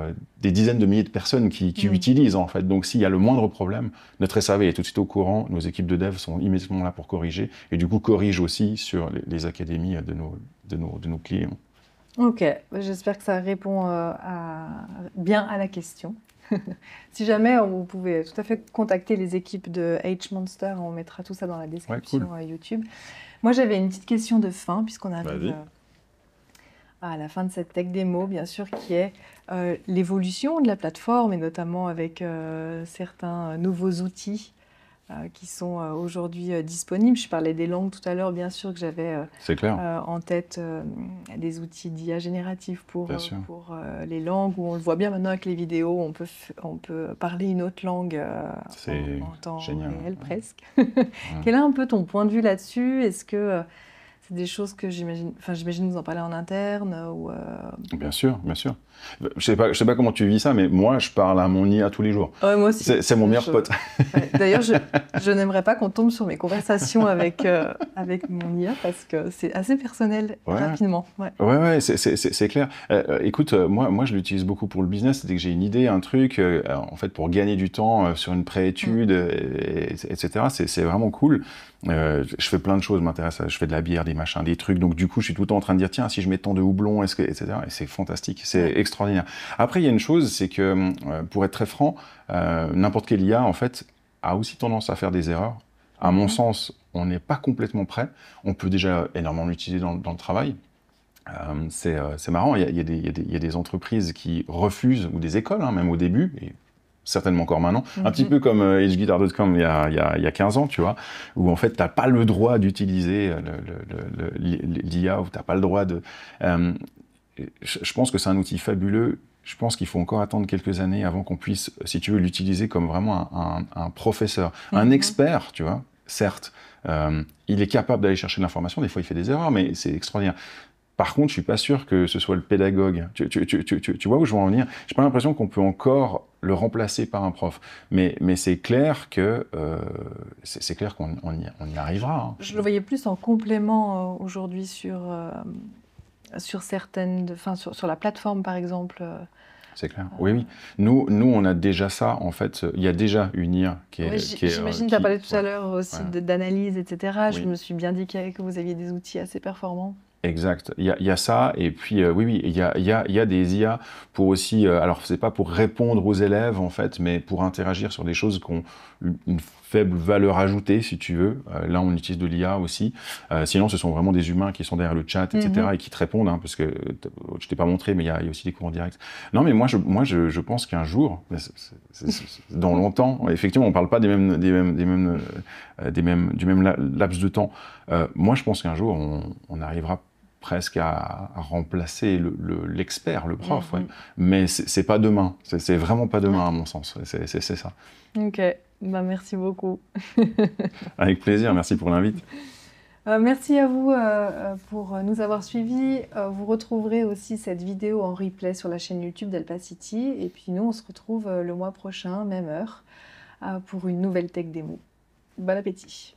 des dizaines de milliers de personnes qui, mm. utilisent, en fait. Donc, s'il y a le moindre problème, notre SAV est tout de suite au courant. Nos équipes de dev sont immédiatement là pour corriger et du coup, corrigent aussi sur les, académies de de nos clients. Ok, j'espère que ça répond euh, bien à la question. si jamais, euh, vous pouvez tout à fait contacter les équipes de H-Monster, on mettra tout ça dans la description à euh, YouTube. Moi, j'avais une petite question de fin, puisqu'on arrive à la fin de cette tech démo, bien sûr, qui est l'évolution de la plateforme, et notamment avec certains nouveaux outils euh, qui sont euh, aujourd'hui euh, disponibles. Je parlais des langues tout à l'heure, bien sûr que j'avais en tête des outils d'IA génératif pour, pour les langues, où on le voit bien maintenant avec les vidéos, on peut, on peut parler une autre langue en, temps réel presque. Quel est un peu ton point de vue là-dessus Est-ce que des choses que j'imagine, enfin j'imagine vous en parler en interne ou. Euh, bien sûr, bien sûr. Je sais pas, je sais pas comment tu vis ça, mais moi je parle à mon IA tous les jours. moi aussi. C'est, mon meilleur pote. d'ailleurs, je, n'aimerais pas qu'on tombe sur mes conversations avec euh, avec mon IA parce que c'est assez personnel rapidement. Ouais, ouais, c'est, clair. Euh, écoute, moi, moi je l'utilise beaucoup pour le business. Dès que j'ai une idée, un truc, en fait, pour gagner du temps sur une préétude, mm. et, etc. C'est, vraiment cool. Euh, je fais plein de choses, m'intéresse, je fais de la bière, des machins, des trucs. Donc du coup, je suis tout le temps en train de dire tiens, si je mets tant de houblon, est-ce que etc. Et c'est fantastique, c'est extraordinaire. Après, il y a une chose, c'est que euh, pour être très franc, euh, n'importe quel IA en fait a aussi tendance à faire des erreurs. À mon mhm. sens, on n'est pas complètement prêt. On peut déjà énormément l'utiliser dans, le travail. c'est marrant, il y, a, des, entreprises qui refusent, ou des écoles hein, même au début, certainement encore maintenant, un mhm. petit peu comme euh, hguitar.com il, y a, il, y 15 ans, tu vois, où en fait, tu n'as pas le droit d'utiliser euh, l'IA, ou tu pas le droit de... Euh, je pense que c'est un outil fabuleux. Je pense qu'il faut encore attendre quelques années avant qu'on puisse, si tu veux, l'utiliser comme vraiment un, professeur, un mhm. expert, tu vois, certes. Euh, il est capable d'aller chercher de l'information, des fois il fait des erreurs, mais c'est extraordinaire. Par contre, je suis pas sûr que ce soit le pédagogue. Tu, vois où je veux en venir J'ai pas l'impression qu'on peut encore le remplacer par un prof. Mais, c'est clair que euh, c'est clair qu'on y, arrivera. Hein. Je le voyais plus en complément euh, aujourd'hui sur, euh, sur certaines, enfin sur, sur, la plateforme par exemple. C'est clair. Oui, oui. Nous, nous, on a déjà ça, en fait. Il y a déjà une IA qui est. J'imagine J'imagine, tu as parlé tout à l'heure aussi d'analyse, etc. Je me suis bien dit que vous aviez des outils assez performants. Exact. Il y, a ça, et puis euh, oui, oui, il y a, y, a, y a, des IA pour aussi, euh, alors c'est pas pour répondre aux élèves en fait, mais pour interagir sur des choses qui ont une faible valeur ajoutée, si tu veux. Euh, là, on utilise de l'IA aussi. sinon, ce sont vraiment des humains qui sont derrière le chat, etc., mm-hmm. et qui te répondent, hein, parce que je t'ai pas montré, mais il y a, aussi des cours en direct. Non, mais moi, je, moi, je, pense qu'un jour, dans longtemps, effectivement, on parle pas des mêmes, des mêmes, des mêmes, des mêmes du même laps de temps. moi, je pense qu'un jour, on arrivera presque à, remplacer l'expert, le, le, prof. Mais mhm. Ouais. Mais c'est pas demain. C'est vraiment pas demain, à mon sens. C'est ça. Ok. Bah, merci beaucoup. Avec plaisir. Merci pour l'invite. Euh, merci à vous euh, euh, pour nous avoir suivis. vous retrouverez aussi cette vidéo en replay sur la chaîne YouTube d'Alpa City. Et puis nous, on se retrouve le mois prochain, même heure, pour une nouvelle tech démo. Bon appétit